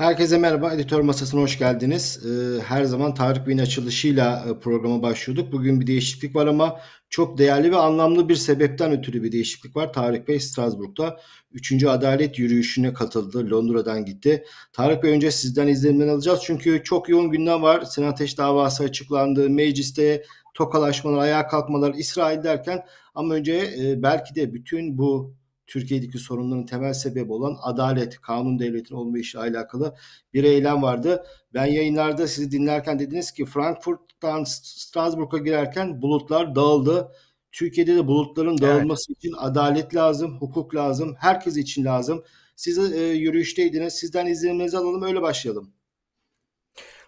Herkese merhaba. Editör masasına hoş geldiniz. Ee, her zaman Tarık Bey'in açılışıyla e, programa başlıyorduk. Bugün bir değişiklik var ama çok değerli ve anlamlı bir sebepten ötürü bir değişiklik var. Tarık Bey Strasbourg'da 3. Adalet Yürüyüşü'ne katıldı. Londra'dan gitti. Tarık Bey önce sizden izlenimlerini alacağız. Çünkü çok yoğun gündem var. Sinan Ateş davası açıklandı. Mecliste tokalaşmalar, ayağa kalkmalar, İsrail derken ama önce e, belki de bütün bu Türkiye'deki sorunların temel sebebi olan adalet, kanun devletinin devletin olmayışla alakalı bir eylem vardı. Ben yayınlarda sizi dinlerken dediniz ki Frankfurt'tan Strasbourg'a girerken bulutlar dağıldı. Türkiye'de de bulutların dağılması evet. için adalet lazım, hukuk lazım, herkes için lazım. Siz e, yürüyüşteydiniz. Sizden izlenimlerinizi alalım, öyle başlayalım.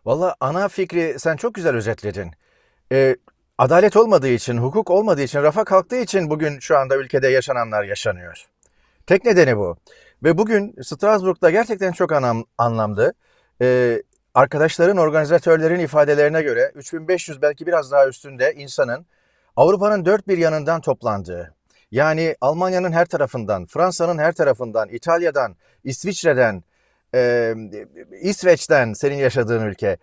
Valla ana fikri sen çok güzel özetledin. Ee, adalet olmadığı için, hukuk olmadığı için, rafa kalktığı için bugün şu anda ülkede yaşananlar yaşanıyor. Tek nedeni bu. Ve bugün Strasbourg'da gerçekten çok anlam, anlamlı. Ee, arkadaşların, organizatörlerin ifadelerine göre 3500 belki biraz daha üstünde insanın Avrupa'nın dört bir yanından toplandığı, yani Almanya'nın her tarafından, Fransa'nın her tarafından, İtalya'dan, İsviçre'den, e, İsveç'ten senin yaşadığın ülke,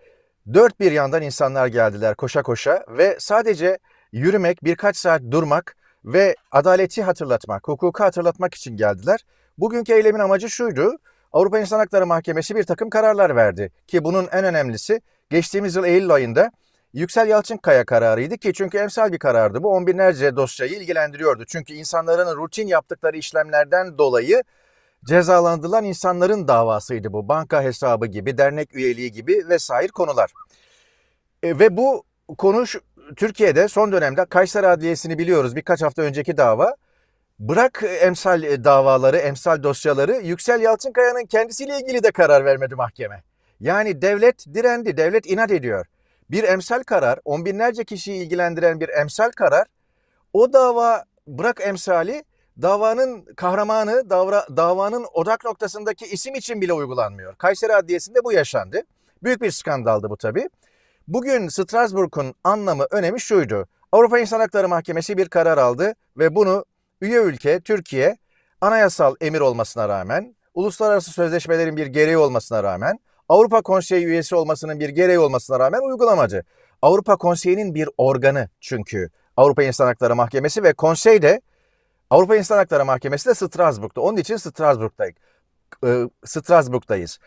dört bir yandan insanlar geldiler koşa koşa ve sadece yürümek, birkaç saat durmak ve adaleti hatırlatmak, hukuku hatırlatmak için geldiler. Bugünkü eylemin amacı şuydu. Avrupa İnsan Hakları Mahkemesi bir takım kararlar verdi ki bunun en önemlisi geçtiğimiz yıl Eylül ayında Yüksel Yalçınkaya kararıydı ki çünkü emsal bir karardı. Bu on binlerce dosyayı ilgilendiriyordu. Çünkü insanların rutin yaptıkları işlemlerden dolayı cezalandırılan insanların davasıydı bu. Banka hesabı gibi, dernek üyeliği gibi vesaire konular. E, ve bu konuş. Türkiye'de son dönemde Kayseri Adliyesi'ni biliyoruz birkaç hafta önceki dava. Bırak e, emsal e, davaları, emsal dosyaları Yüksel Yalçınkaya'nın kendisiyle ilgili de karar vermedi mahkeme. Yani devlet direndi, devlet inat ediyor. Bir emsal karar, on binlerce kişiyi ilgilendiren bir emsal karar, o dava bırak emsali davanın kahramanı, davra, davanın odak noktasındaki isim için bile uygulanmıyor. Kayseri Adliyesi'nde bu yaşandı. Büyük bir skandaldı bu tabii. Bugün Strasbourg'un anlamı, önemi şuydu. Avrupa İnsan Hakları Mahkemesi bir karar aldı ve bunu üye ülke Türkiye anayasal emir olmasına rağmen, uluslararası sözleşmelerin bir gereği olmasına rağmen, Avrupa Konseyi üyesi olmasının bir gereği olmasına rağmen uygulamacı. Avrupa Konseyi'nin bir organı çünkü Avrupa İnsan Hakları Mahkemesi ve konsey de Avrupa İnsan Hakları Mahkemesi de Strasbourg'da. Onun için Strasbourg'dayız. Iı, Strasbourg'dayız.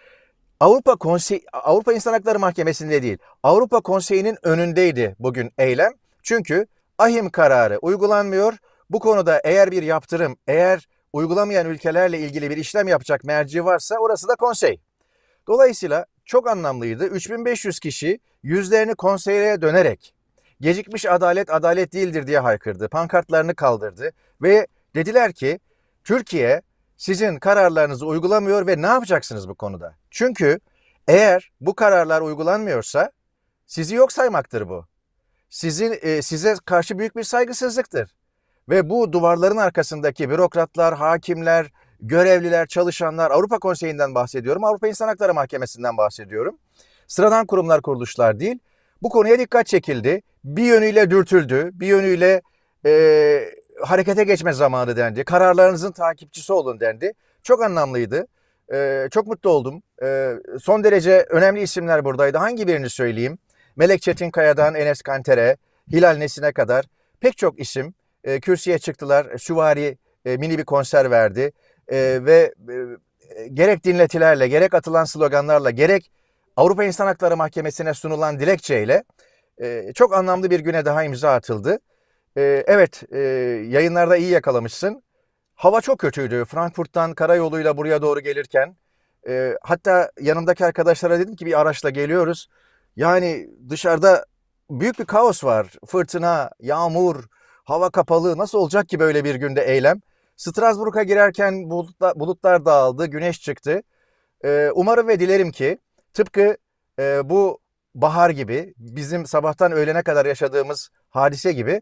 Avrupa Konseyi Avrupa İnsan Hakları Mahkemesi'nde değil, Avrupa Konseyi'nin önündeydi bugün eylem. Çünkü ahim kararı uygulanmıyor. Bu konuda eğer bir yaptırım, eğer uygulamayan ülkelerle ilgili bir işlem yapacak merci varsa orası da konsey. Dolayısıyla çok anlamlıydı. 3500 kişi yüzlerini Konseye dönerek gecikmiş adalet adalet değildir diye haykırdı. Pankartlarını kaldırdı ve dediler ki Türkiye sizin kararlarınızı uygulamıyor ve ne yapacaksınız bu konuda? Çünkü eğer bu kararlar uygulanmıyorsa sizi yok saymaktır bu. Sizin e, size karşı büyük bir saygısızlıktır. Ve bu duvarların arkasındaki bürokratlar, hakimler, görevliler, çalışanlar, Avrupa Konseyi'nden bahsediyorum, Avrupa İnsan Hakları Mahkemesi'nden bahsediyorum. Sıradan kurumlar, kuruluşlar değil. Bu konuya dikkat çekildi. Bir yönüyle dürtüldü, bir yönüyle e, harekete geçme zamanı dendi. Kararlarınızın takipçisi olun dendi. Çok anlamlıydı. Ee, çok mutlu oldum. Ee, son derece önemli isimler buradaydı. Hangi birini söyleyeyim? Melek Çetinkaya'dan Enes Kanter'e, Hilal Nesin'e kadar pek çok isim e, kürsüye çıktılar. Süvari e, mini bir konser verdi. E, ve e, gerek dinletilerle, gerek atılan sloganlarla, gerek Avrupa İnsan Hakları Mahkemesi'ne sunulan dilekçeyle e, çok anlamlı bir güne daha imza atıldı. Ee, evet e, yayınlarda iyi yakalamışsın. Hava çok kötüydü. Frankfurt'tan karayoluyla buraya doğru gelirken. E, hatta yanımdaki arkadaşlara dedim ki bir araçla geliyoruz. Yani dışarıda büyük bir kaos var. Fırtına, yağmur, hava kapalı. Nasıl olacak ki böyle bir günde eylem? Strasbourg'a girerken bulutlar, bulutlar dağıldı, güneş çıktı. Ee, umarım ve dilerim ki tıpkı e, bu bahar gibi bizim sabahtan öğlene kadar yaşadığımız hadise gibi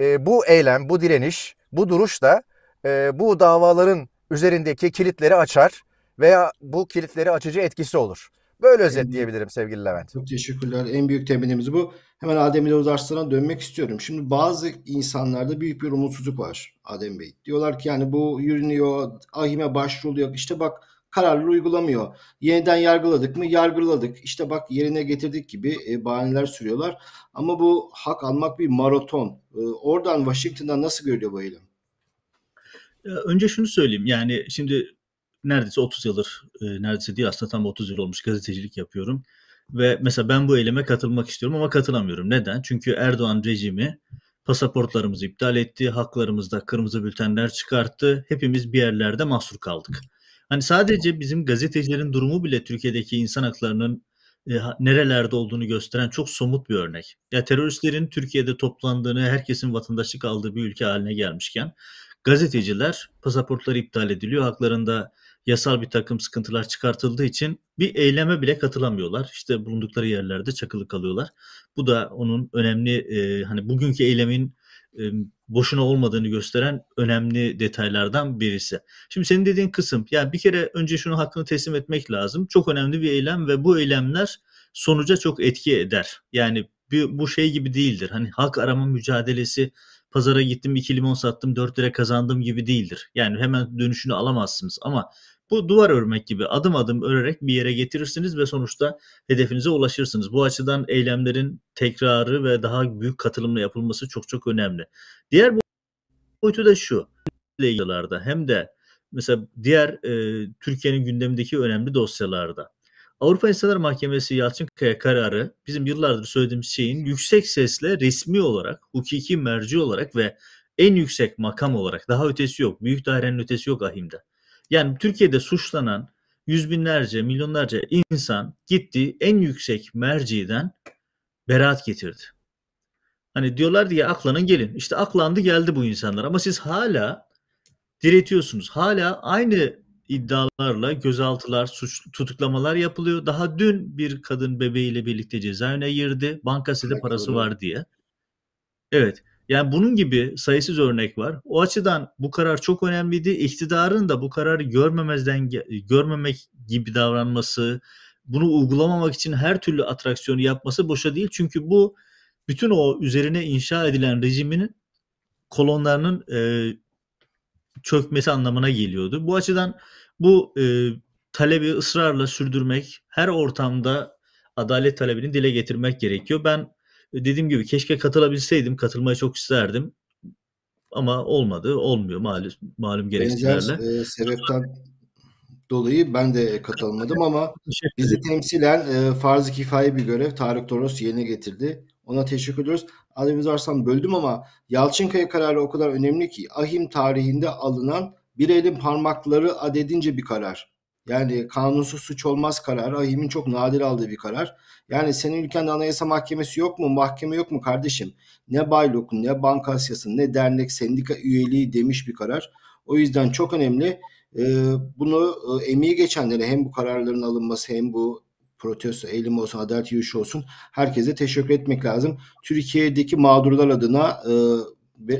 e, bu eylem, bu direniş, bu duruş da e, bu davaların üzerindeki kilitleri açar veya bu kilitleri açıcı etkisi olur. Böyle özetleyebilirim sevgili Levent. Çok teşekkürler. En büyük temelimiz bu. Hemen Adem ile Uzarslan'a dönmek istiyorum. Şimdi bazı insanlarda büyük bir umutsuzluk var Adem Bey. Diyorlar ki yani bu yürünüyor, ahime başvuruluyor. İşte bak kararları uygulamıyor. Yeniden yargıladık mı? Yargıladık. İşte bak yerine getirdik gibi e, bahaneler sürüyorlar. Ama bu hak almak bir maraton. E, oradan Washington'dan nasıl görüyor bu eylem? Önce şunu söyleyeyim. Yani şimdi neredeyse 30 yıldır, e, neredeyse değil aslında tam 30 yıl olmuş gazetecilik yapıyorum. Ve mesela ben bu eyleme katılmak istiyorum ama katılamıyorum. Neden? Çünkü Erdoğan rejimi pasaportlarımızı iptal etti, haklarımızda kırmızı bültenler çıkarttı. Hepimiz bir yerlerde mahsur kaldık. Hani sadece bizim gazetecilerin durumu bile Türkiye'deki insan haklarının e, nerelerde olduğunu gösteren çok somut bir örnek. Ya teröristlerin Türkiye'de toplandığını, herkesin vatandaşlık aldığı bir ülke haline gelmişken gazeteciler pasaportları iptal ediliyor. Haklarında yasal bir takım sıkıntılar çıkartıldığı için bir eyleme bile katılamıyorlar. İşte bulundukları yerlerde çakılı kalıyorlar. Bu da onun önemli e, hani bugünkü eylemin boşuna olmadığını gösteren önemli detaylardan birisi. Şimdi senin dediğin kısım ya bir kere önce şunu hakkını teslim etmek lazım. Çok önemli bir eylem ve bu eylemler sonuca çok etki eder. Yani bir, bu şey gibi değildir. Hani hak arama mücadelesi pazara gittim 2 limon sattım 4 lira kazandım gibi değildir. Yani hemen dönüşünü alamazsınız ama bu duvar örmek gibi adım adım örerek bir yere getirirsiniz ve sonuçta hedefinize ulaşırsınız. Bu açıdan eylemlerin tekrarı ve daha büyük katılımla yapılması çok çok önemli. Diğer boyutu da şu. Yıllarda hem de mesela diğer e, Türkiye'nin gündemindeki önemli dosyalarda Avrupa İnsanlar Mahkemesi Yalçınkaya kararı bizim yıllardır söylediğimiz şeyin yüksek sesle resmi olarak, hukuki merci olarak ve en yüksek makam olarak daha ötesi yok. Büyük dairenin ötesi yok ahimde. Yani Türkiye'de suçlanan yüz binlerce, milyonlarca insan gitti en yüksek merciden beraat getirdi. Hani diyorlar diye aklanın gelin. İşte aklandı geldi bu insanlar ama siz hala diretiyorsunuz. Hala aynı iddialarla gözaltılar, suç, tutuklamalar yapılıyor. Daha dün bir kadın bebeğiyle birlikte cezaevine girdi. Bankasede parası var diye. Evet. Yani bunun gibi sayısız örnek var. O açıdan bu karar çok önemliydi. İktidarın da bu kararı görmemezden görmemek gibi davranması, bunu uygulamamak için her türlü atraksiyonu yapması boşa değil. Çünkü bu bütün o üzerine inşa edilen rejiminin kolonlarının e, çökmesi anlamına geliyordu. Bu açıdan bu e, talebi ısrarla sürdürmek, her ortamda adalet talebini dile getirmek gerekiyor. Ben e, dediğim gibi keşke katılabilseydim. Katılmayı çok isterdim. Ama olmadı. Olmuyor malum, malum gerekçelerle. e, sebepten dolayı ben de katılmadım ama bizi temsilen e, farz-ı kifayi bir görev Tarık Toros yerine getirdi. Ona teşekkür ediyoruz. Ademiz Arslan böldüm ama Yalçınkaya kararı o kadar önemli ki ahim tarihinde alınan bir elin parmakları adedince bir karar. Yani kanunsuz suç olmaz kararı AİHM'in çok nadir aldığı bir karar. Yani senin ülkende anayasa mahkemesi yok mu? Mahkeme yok mu kardeşim? Ne baylokun, ne banka asyası, ne dernek, sendika üyeliği demiş bir karar. O yüzden çok önemli. Ee, bunu e, emeği geçenlere hem bu kararların alınması hem bu protesto eylemi olsun, adalet yürüyüşü olsun herkese teşekkür etmek lazım. Türkiye'deki mağdurlar adına e,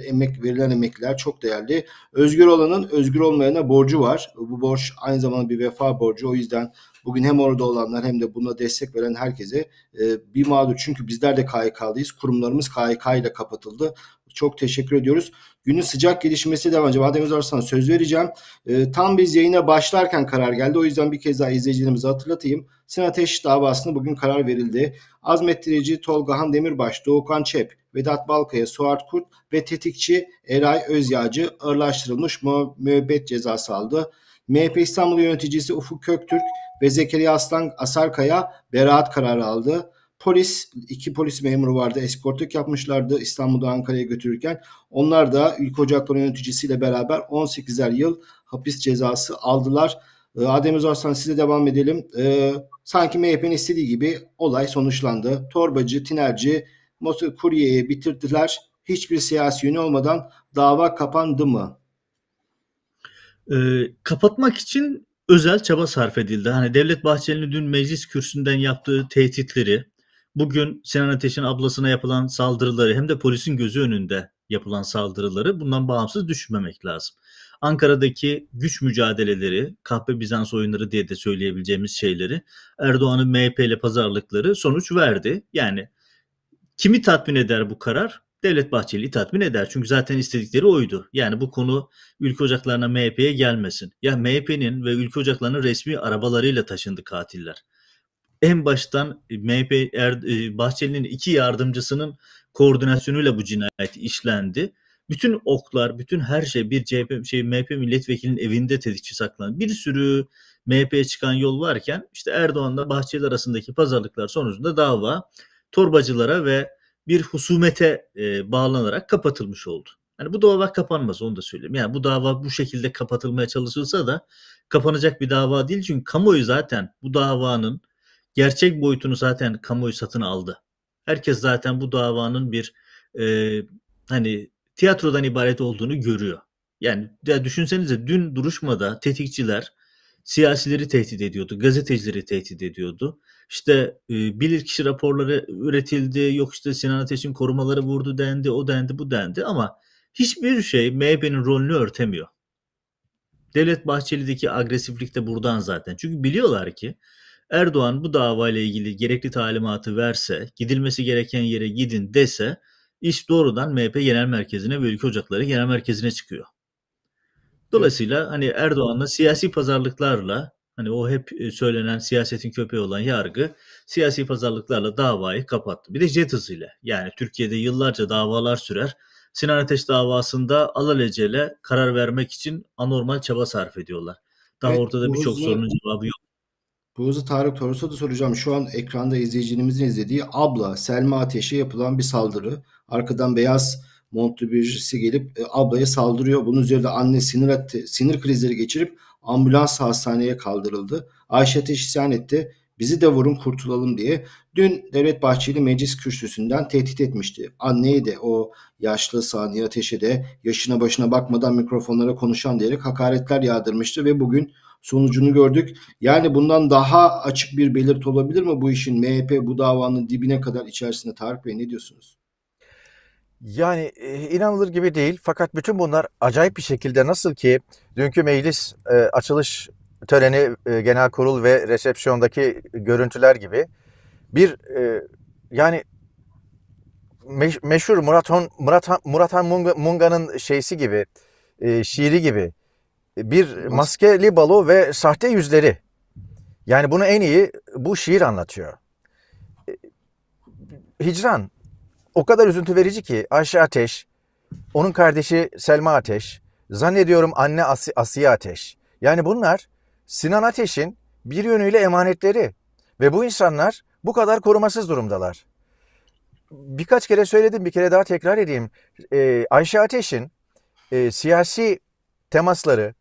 emek verilen emekler çok değerli. Özgür olanın özgür olmayana borcu var. Bu borç aynı zamanda bir vefa borcu. O yüzden bugün hem orada olanlar hem de buna destek veren herkese e, bir mağdur. Çünkü bizler de KYK'dayız. Kurumlarımız KYK ile kapatıldı çok teşekkür ediyoruz. Günün sıcak gelişmesi devam edecek. Adem Özarsan'a söz vereceğim. E, tam biz yayına başlarken karar geldi. O yüzden bir kez daha izleyicilerimizi hatırlatayım. Sinan Ateş davasında bugün karar verildi. Azmettirici Han, Demirbaş, Doğukan Çep, Vedat Balkaya, Suat Kurt ve tetikçi Eray Özyağcı ağırlaştırılmış müebbet cezası aldı. MHP İstanbul yöneticisi Ufuk Köktürk ve Zekeriya Aslan Asarkaya beraat kararı aldı. Polis, iki polis memuru vardı. Eskortluk yapmışlardı İstanbul'da Ankara'ya götürürken. Onlar da ilk ocakları yöneticisiyle beraber 18'er yıl hapis cezası aldılar. Ee, Adem Uzarsan, size devam edelim. Ee, sanki MHP'nin istediği gibi olay sonuçlandı. Torbacı, tinerci, Mosul Kurye'yi bitirdiler. Hiçbir siyasi yönü olmadan dava kapandı mı? E, kapatmak için özel çaba sarf edildi. Hani Devlet Bahçeli'nin dün meclis kürsünden yaptığı tehditleri, bugün Sinan Ateş'in ablasına yapılan saldırıları hem de polisin gözü önünde yapılan saldırıları bundan bağımsız düşünmemek lazım. Ankara'daki güç mücadeleleri, kahpe Bizans oyunları diye de söyleyebileceğimiz şeyleri, Erdoğan'ın MHP ile pazarlıkları sonuç verdi. Yani kimi tatmin eder bu karar? Devlet Bahçeli tatmin eder. Çünkü zaten istedikleri oydu. Yani bu konu ülke ocaklarına MHP'ye gelmesin. Ya MHP'nin ve ülke ocaklarının resmi arabalarıyla taşındı katiller en baştan MHP er, e, Bahçeli'nin iki yardımcısının koordinasyonuyla bu cinayet işlendi. Bütün oklar, bütün her şey bir CHP şey MHP milletvekilinin evinde tetikçi saklandı. Bir sürü MHP'ye çıkan yol varken işte Erdoğan'la Bahçeli arasındaki pazarlıklar sonucunda dava torbacılara ve bir husumete e, bağlanarak kapatılmış oldu. Yani bu dava kapanmaz onu da söyleyeyim. Yani bu dava bu şekilde kapatılmaya çalışılsa da kapanacak bir dava değil. Çünkü kamuoyu zaten bu davanın gerçek boyutunu zaten kamuoyu satın aldı. Herkes zaten bu davanın bir e, hani tiyatrodan ibaret olduğunu görüyor. Yani ya düşünsenize dün duruşmada tetikçiler siyasileri tehdit ediyordu, gazetecileri tehdit ediyordu. İşte e, bilirkişi raporları üretildi, yok işte Sinan Ateş'in korumaları vurdu dendi, o dendi, bu dendi ama hiçbir şey MHP'nin rolünü örtemiyor. Devlet Bahçeli'deki agresiflik de buradan zaten. Çünkü biliyorlar ki Erdoğan bu davayla ilgili gerekli talimatı verse, gidilmesi gereken yere gidin dese iş doğrudan MHP Genel Merkezi'ne ve Ülke Ocakları Genel Merkezi'ne çıkıyor. Dolayısıyla hani Erdoğan'la siyasi pazarlıklarla hani o hep e, söylenen siyasetin köpeği olan yargı siyasi pazarlıklarla davayı kapattı. Bir de jet hızıyla yani Türkiye'de yıllarca davalar sürer. Sinan Ateş davasında alelacele karar vermek için anormal çaba sarf ediyorlar. Daha evet, ortada birçok sorunun cevabı yok. Bu Buğzu Tarık Toros'a da soracağım. Şu an ekranda izleyicilerimizin izlediği abla Selma Ateş'e yapılan bir saldırı. Arkadan beyaz montlu birisi gelip e, ablaya saldırıyor. Bunun üzerine anne sinir, etti, sinir krizleri geçirip ambulans hastaneye kaldırıldı. Ayşe Ateş isyan etti. Bizi de vurun kurtulalım diye. Dün Devlet Bahçeli meclis kürsüsünden tehdit etmişti. Anneyi de o yaşlı Saniye Ateş'e de yaşına başına bakmadan mikrofonlara konuşan diyerek hakaretler yağdırmıştı ve bugün sonucunu gördük. Yani bundan daha açık bir belirt olabilir mi bu işin MHP bu davanın dibine kadar içerisinde Tarık Bey ne diyorsunuz? Yani e, inanılır gibi değil. Fakat bütün bunlar acayip bir şekilde nasıl ki dünkü meclis e, açılış töreni e, genel kurul ve resepsiyondaki görüntüler gibi bir e, yani meş, meşhur Murat Han, Murat Han, Murat Han Munga'nın şeysi gibi, e, şiiri gibi bir maskeli balo ve sahte yüzleri. Yani bunu en iyi bu şiir anlatıyor. E, Hicran o kadar üzüntü verici ki Ayşe Ateş, onun kardeşi Selma Ateş, zannediyorum anne As Asiye Ateş. Yani bunlar Sinan Ateş'in bir yönüyle emanetleri ve bu insanlar bu kadar korumasız durumdalar. Birkaç kere söyledim, bir kere daha tekrar edeyim. Ee, Ayşe Ateş'in e, siyasi temasları,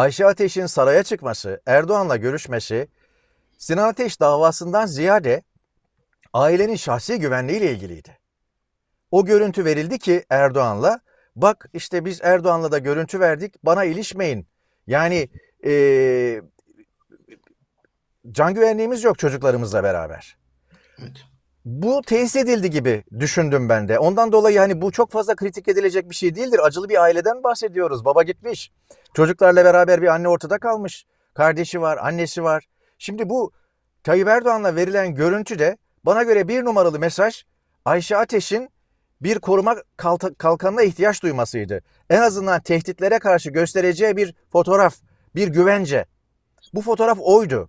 Ayşe Ateş'in saraya çıkması, Erdoğan'la görüşmesi, Sinan Ateş davasından ziyade ailenin şahsi güvenliğiyle ilgiliydi. O görüntü verildi ki Erdoğan'la, bak işte biz Erdoğan'la da görüntü verdik, bana ilişmeyin. Yani e, can güvenliğimiz yok çocuklarımızla beraber. Evet bu tesis edildi gibi düşündüm ben de. Ondan dolayı hani bu çok fazla kritik edilecek bir şey değildir. Acılı bir aileden bahsediyoruz. Baba gitmiş. Çocuklarla beraber bir anne ortada kalmış. Kardeşi var, annesi var. Şimdi bu Tayyip Erdoğan'la verilen görüntü de bana göre bir numaralı mesaj Ayşe Ateş'in bir koruma kalkanına ihtiyaç duymasıydı. En azından tehditlere karşı göstereceği bir fotoğraf, bir güvence. Bu fotoğraf oydu.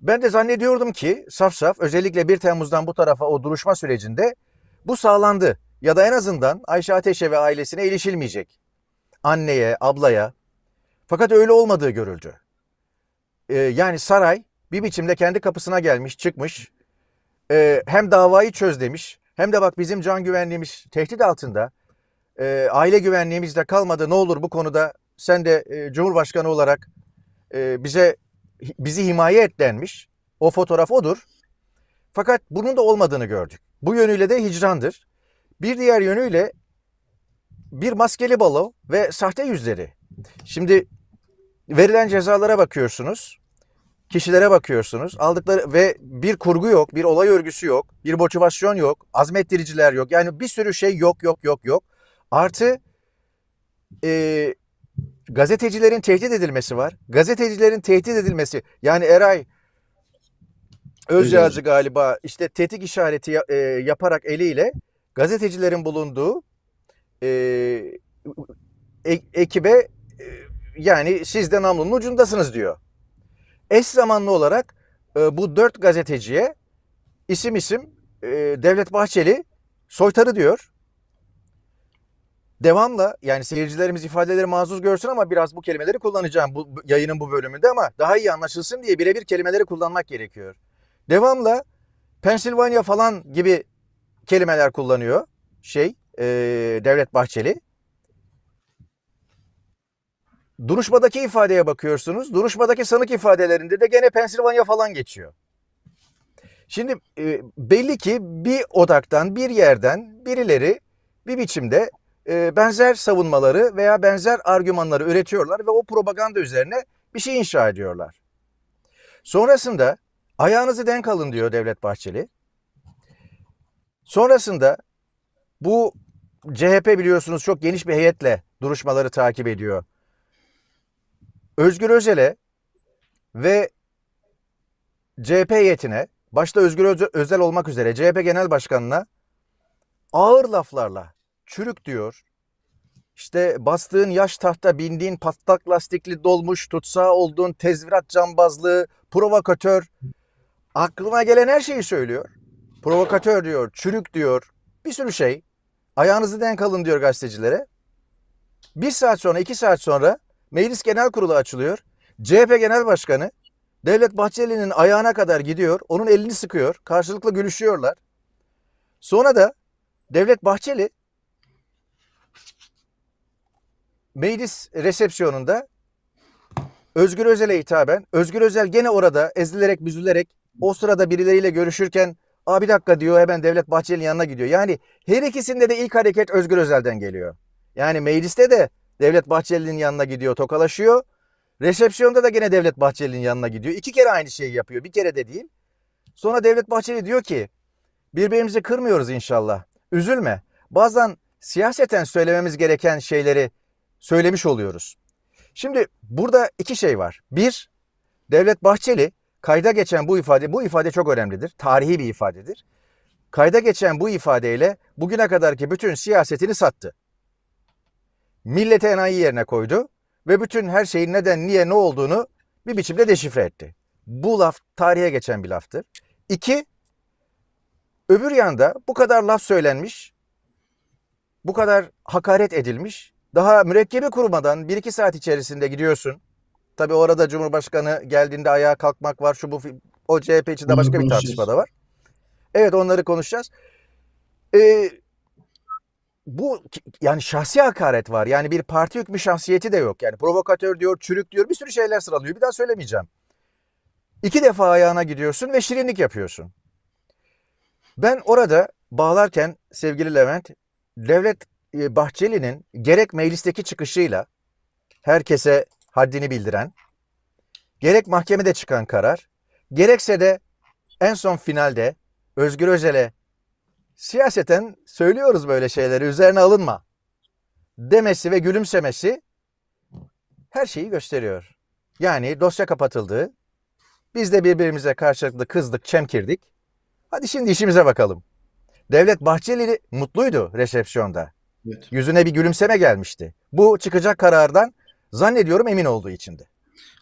Ben de zannediyordum ki saf saf özellikle 1 Temmuz'dan bu tarafa o duruşma sürecinde bu sağlandı ya da en azından Ayşe Ateş'e ve ailesine ilişilmeyecek Anneye, ablaya. Fakat öyle olmadığı görüldü. Ee, yani saray bir biçimde kendi kapısına gelmiş, çıkmış. Ee, hem davayı çöz demiş hem de bak bizim can güvenliğimiz tehdit altında. Ee, aile güvenliğimiz de kalmadı ne olur bu konuda sen de e, Cumhurbaşkanı olarak e, bize bizi himaye et O fotoğraf odur. Fakat bunun da olmadığını gördük. Bu yönüyle de hicrandır. Bir diğer yönüyle bir maskeli balo ve sahte yüzleri. Şimdi verilen cezalara bakıyorsunuz. Kişilere bakıyorsunuz. Aldıkları ve bir kurgu yok, bir olay örgüsü yok, bir motivasyon yok, azmettiriciler yok. Yani bir sürü şey yok, yok, yok, yok. Artı e, gazetecilerin tehdit edilmesi var. Gazetecilerin tehdit edilmesi yani Eray Özyağcı galiba işte tetik işareti e, yaparak eliyle gazetecilerin bulunduğu e, e, ekibe e, yani siz de namlunun ucundasınız diyor. Eş zamanlı olarak e, bu dört gazeteciye isim isim e, Devlet Bahçeli soytarı diyor. Devamla yani seyircilerimiz ifadeleri mazur görsün ama biraz bu kelimeleri kullanacağım bu yayının bu bölümünde ama daha iyi anlaşılsın diye birebir kelimeleri kullanmak gerekiyor. Devamla Pennsylvania falan gibi kelimeler kullanıyor şey e, Devlet Bahçeli. Duruşmadaki ifadeye bakıyorsunuz. Duruşmadaki sanık ifadelerinde de gene Pennsylvania falan geçiyor. Şimdi e, belli ki bir odaktan, bir yerden birileri bir biçimde e, benzer savunmaları veya benzer argümanları üretiyorlar ve o propaganda üzerine bir şey inşa ediyorlar. Sonrasında ayağınızı denk alın diyor Devlet Bahçeli. Sonrasında bu CHP biliyorsunuz çok geniş bir heyetle duruşmaları takip ediyor. Özgür Özel'e ve CHP heyetine başta Özgür Özel olmak üzere CHP Genel Başkanı'na ağır laflarla çürük diyor. İşte bastığın yaş tahta bindiğin patlak lastikli dolmuş tutsağı olduğun tezvirat cambazlığı provokatör aklına gelen her şeyi söylüyor. Provokatör diyor, çürük diyor, bir sürü şey. Ayağınızı denk alın diyor gazetecilere. Bir saat sonra, iki saat sonra meclis genel kurulu açılıyor. CHP Genel Başkanı Devlet Bahçeli'nin ayağına kadar gidiyor, onun elini sıkıyor, karşılıklı gülüşüyorlar. Sonra da Devlet Bahçeli meclis resepsiyonunda Özgür Özel'e hitaben, Özgür Özel gene orada ezilerek büzülerek o sırada birileriyle görüşürken Aa bir dakika diyor hemen Devlet Bahçeli'nin yanına gidiyor. Yani her ikisinde de ilk hareket Özgür Özel'den geliyor. Yani mecliste de Devlet Bahçeli'nin yanına gidiyor tokalaşıyor. Resepsiyonda da gene Devlet Bahçeli'nin yanına gidiyor. İki kere aynı şeyi yapıyor. Bir kere de değil. Sonra Devlet Bahçeli diyor ki birbirimizi kırmıyoruz inşallah. Üzülme. Bazen siyaseten söylememiz gereken şeyleri söylemiş oluyoruz. Şimdi burada iki şey var. Bir, Devlet Bahçeli kayda geçen bu ifade, bu ifade çok önemlidir. Tarihi bir ifadedir. Kayda geçen bu ifadeyle bugüne kadarki bütün siyasetini sattı. millete enayi yerine koydu ve bütün her şeyin neden, niye, ne olduğunu bir biçimde deşifre etti. Bu laf tarihe geçen bir laftır. İki, öbür yanda bu kadar laf söylenmiş, bu kadar hakaret edilmiş daha mürekkebi kurumadan 1-2 saat içerisinde gidiyorsun. Tabi orada Cumhurbaşkanı geldiğinde ayağa kalkmak var. Şu bu o CHP içinde başka bir tartışma da var. Evet onları konuşacağız. Ee, bu yani şahsi hakaret var. Yani bir parti hükmü şahsiyeti de yok. Yani provokatör diyor, çürük diyor bir sürü şeyler sıralıyor. Bir daha söylemeyeceğim. İki defa ayağına gidiyorsun ve şirinlik yapıyorsun. Ben orada bağlarken sevgili Levent devlet e, Bahçeli'nin gerek meclisteki çıkışıyla herkese haddini bildiren, gerek mahkemede çıkan karar, gerekse de en son finalde Özgür Özel'e siyaseten söylüyoruz böyle şeyleri üzerine alınma demesi ve gülümsemesi her şeyi gösteriyor. Yani dosya kapatıldı. Biz de birbirimize karşılıklı kızdık, çemkirdik. Hadi şimdi işimize bakalım. Devlet Bahçeli mutluydu resepsiyonda. Evet. Yüzüne bir gülümseme gelmişti. Bu çıkacak karardan zannediyorum emin olduğu içindi.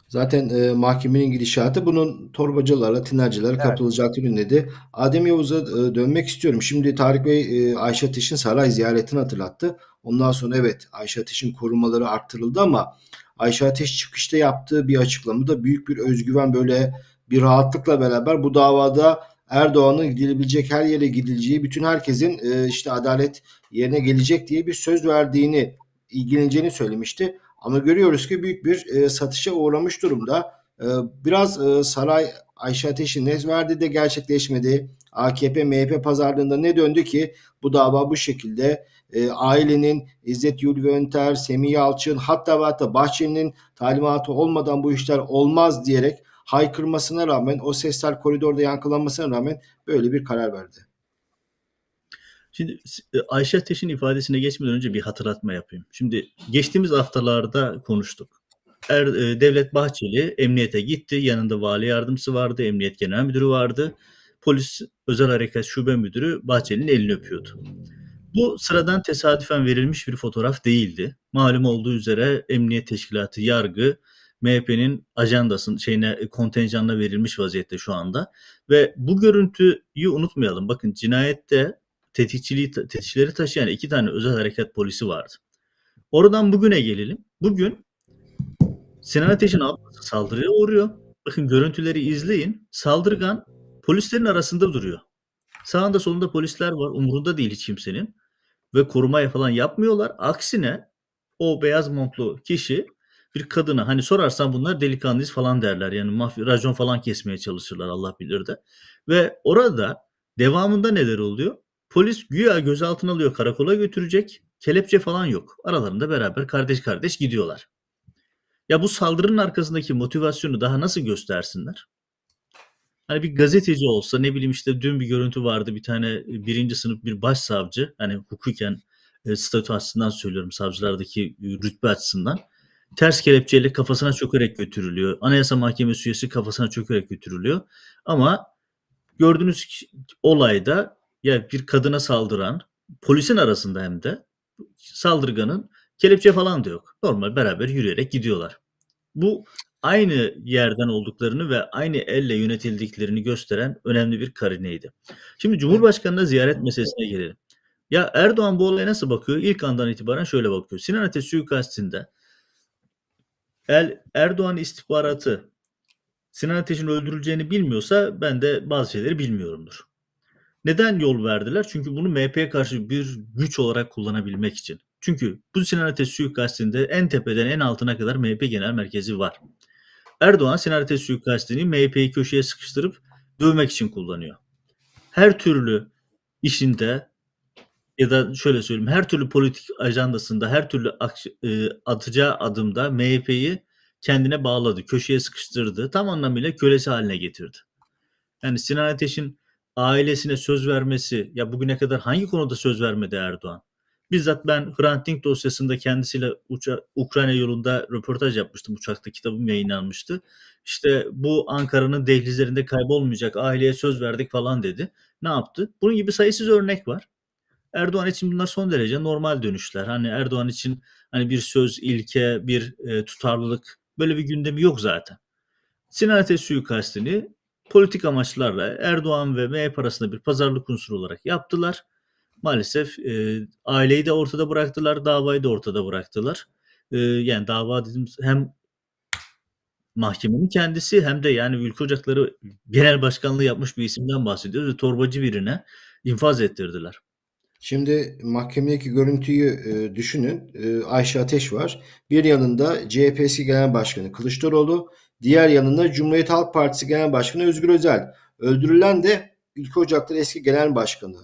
Zaten e, mahkemenin gidişatı bunun torbacılarla, tinercilere evet. kapılacağı yönündeydi. Adem Yavuz'a e, dönmek istiyorum. Şimdi Tarık Bey e, Ayşe Ateş'in saray ziyaretini hatırlattı. Ondan sonra evet Ayşe Ateş'in korumaları arttırıldı ama Ayşe Ateş çıkışta yaptığı bir açıklamada büyük bir özgüven böyle bir rahatlıkla beraber bu davada Erdoğan'ın gidilebilecek her yere gidileceği, bütün herkesin e, işte adalet yerine gelecek diye bir söz verdiğini, ilgileneceğini söylemişti. Ama görüyoruz ki büyük bir e, satışa uğramış durumda. E, biraz e, saray Ayşe Ateş'in ne verdi de gerçekleşmedi. AKP MHP pazarlığında ne döndü ki bu dava bu şekilde e, ailenin İzzet Yul Önter, Semih Yalçın hatta hatta Bahçeli'nin talimatı olmadan bu işler olmaz diyerek haykırmasına rağmen o sesler koridorda yankılanmasına rağmen böyle bir karar verdi. Şimdi e, Ayşe Ateş'in ifadesine geçmeden önce bir hatırlatma yapayım. Şimdi geçtiğimiz haftalarda konuştuk. Er, e, Devlet Bahçeli emniyete gitti. Yanında vali yardımcısı vardı, emniyet genel müdürü vardı. Polis özel harekat şube müdürü Bahçeli'nin elini öpüyordu. Bu sıradan tesadüfen verilmiş bir fotoğraf değildi. Malum olduğu üzere emniyet teşkilatı, yargı MHP'nin ajandasının şeyine e, kontenjanına verilmiş vaziyette şu anda. Ve bu görüntüyü unutmayalım. Bakın cinayette tetikçiliği tetikçileri taşıyan iki tane özel hareket polisi vardı. Oradan bugüne gelelim. Bugün Sinan Ateş'in ablası saldırıya uğruyor. Bakın görüntüleri izleyin. Saldırgan polislerin arasında duruyor. Sağında solunda polisler var. Umurunda değil hiç kimsenin. Ve korumaya falan yapmıyorlar. Aksine o beyaz montlu kişi bir kadına hani sorarsan bunlar delikanlıyız falan derler. Yani mafya, racon falan kesmeye çalışırlar Allah bilir de. Ve orada devamında neler oluyor? Polis güya gözaltına alıyor karakola götürecek. Kelepçe falan yok. Aralarında beraber kardeş kardeş gidiyorlar. Ya bu saldırının arkasındaki motivasyonu daha nasıl göstersinler? Hani bir gazeteci olsa ne bileyim işte dün bir görüntü vardı bir tane e, birinci sınıf bir başsavcı hani hukuken e, statü açısından söylüyorum savcılardaki e, rütbe açısından ters kelepçeyle kafasına çökerek götürülüyor. Anayasa Mahkemesi üyesi kafasına çökerek götürülüyor. Ama gördüğünüz olayda ya bir kadına saldıran polisin arasında hem de saldırganın kelepçe falan da yok. Normal beraber yürüyerek gidiyorlar. Bu aynı yerden olduklarını ve aynı elle yönetildiklerini gösteren önemli bir karineydi. Şimdi Cumhurbaşkanı'na ziyaret meselesine gelelim. Ya Erdoğan bu olaya nasıl bakıyor? İlk andan itibaren şöyle bakıyor. Sinan Ateş suikastinde El Erdoğan istihbaratı Sinan Ateş'in öldürüleceğini bilmiyorsa ben de bazı şeyleri bilmiyorumdur. Neden yol verdiler? Çünkü bunu MHP'ye karşı bir güç olarak kullanabilmek için. Çünkü bu Sinan Ateş suikastinde en tepeden en altına kadar MHP genel merkezi var. Erdoğan Sinan Ateş suikastini MHP'yi köşeye sıkıştırıp dövmek için kullanıyor. Her türlü işinde ya da şöyle söyleyeyim, her türlü politik ajandasında, her türlü aks- e, atacağı adımda MHP'yi kendine bağladı, köşeye sıkıştırdı. Tam anlamıyla kölesi haline getirdi. Yani Sinan Ateş'in ailesine söz vermesi, ya bugüne kadar hangi konuda söz vermedi Erdoğan? Bizzat ben Hrant Dink dosyasında kendisiyle uça- Ukrayna yolunda röportaj yapmıştım. Uçakta kitabım yayınlanmıştı. İşte bu Ankara'nın dehlizlerinde kaybolmayacak aileye söz verdik falan dedi. Ne yaptı? Bunun gibi sayısız örnek var. Erdoğan için bunlar son derece normal dönüşler. Hani Erdoğan için hani bir söz, ilke, bir e, tutarlılık böyle bir gündemi yok zaten. Sinan Ateş suikastini politik amaçlarla Erdoğan ve MHP arasında bir pazarlık unsuru olarak yaptılar. Maalesef e, aileyi de ortada bıraktılar, davayı da ortada bıraktılar. E, yani dava dedim hem mahkemenin kendisi hem de yani Ülke Ocakları Genel Başkanlığı yapmış bir isimden bahsediyoruz torbacı birine infaz ettirdiler. Şimdi mahkemedeki görüntüyü e, düşünün. E, Ayşe Ateş var. Bir yanında CHP eski genel başkanı Kılıçdaroğlu, diğer yanında Cumhuriyet Halk Partisi genel başkanı Özgür Özel. Öldürülen de Ülke Ocakları eski genel başkanı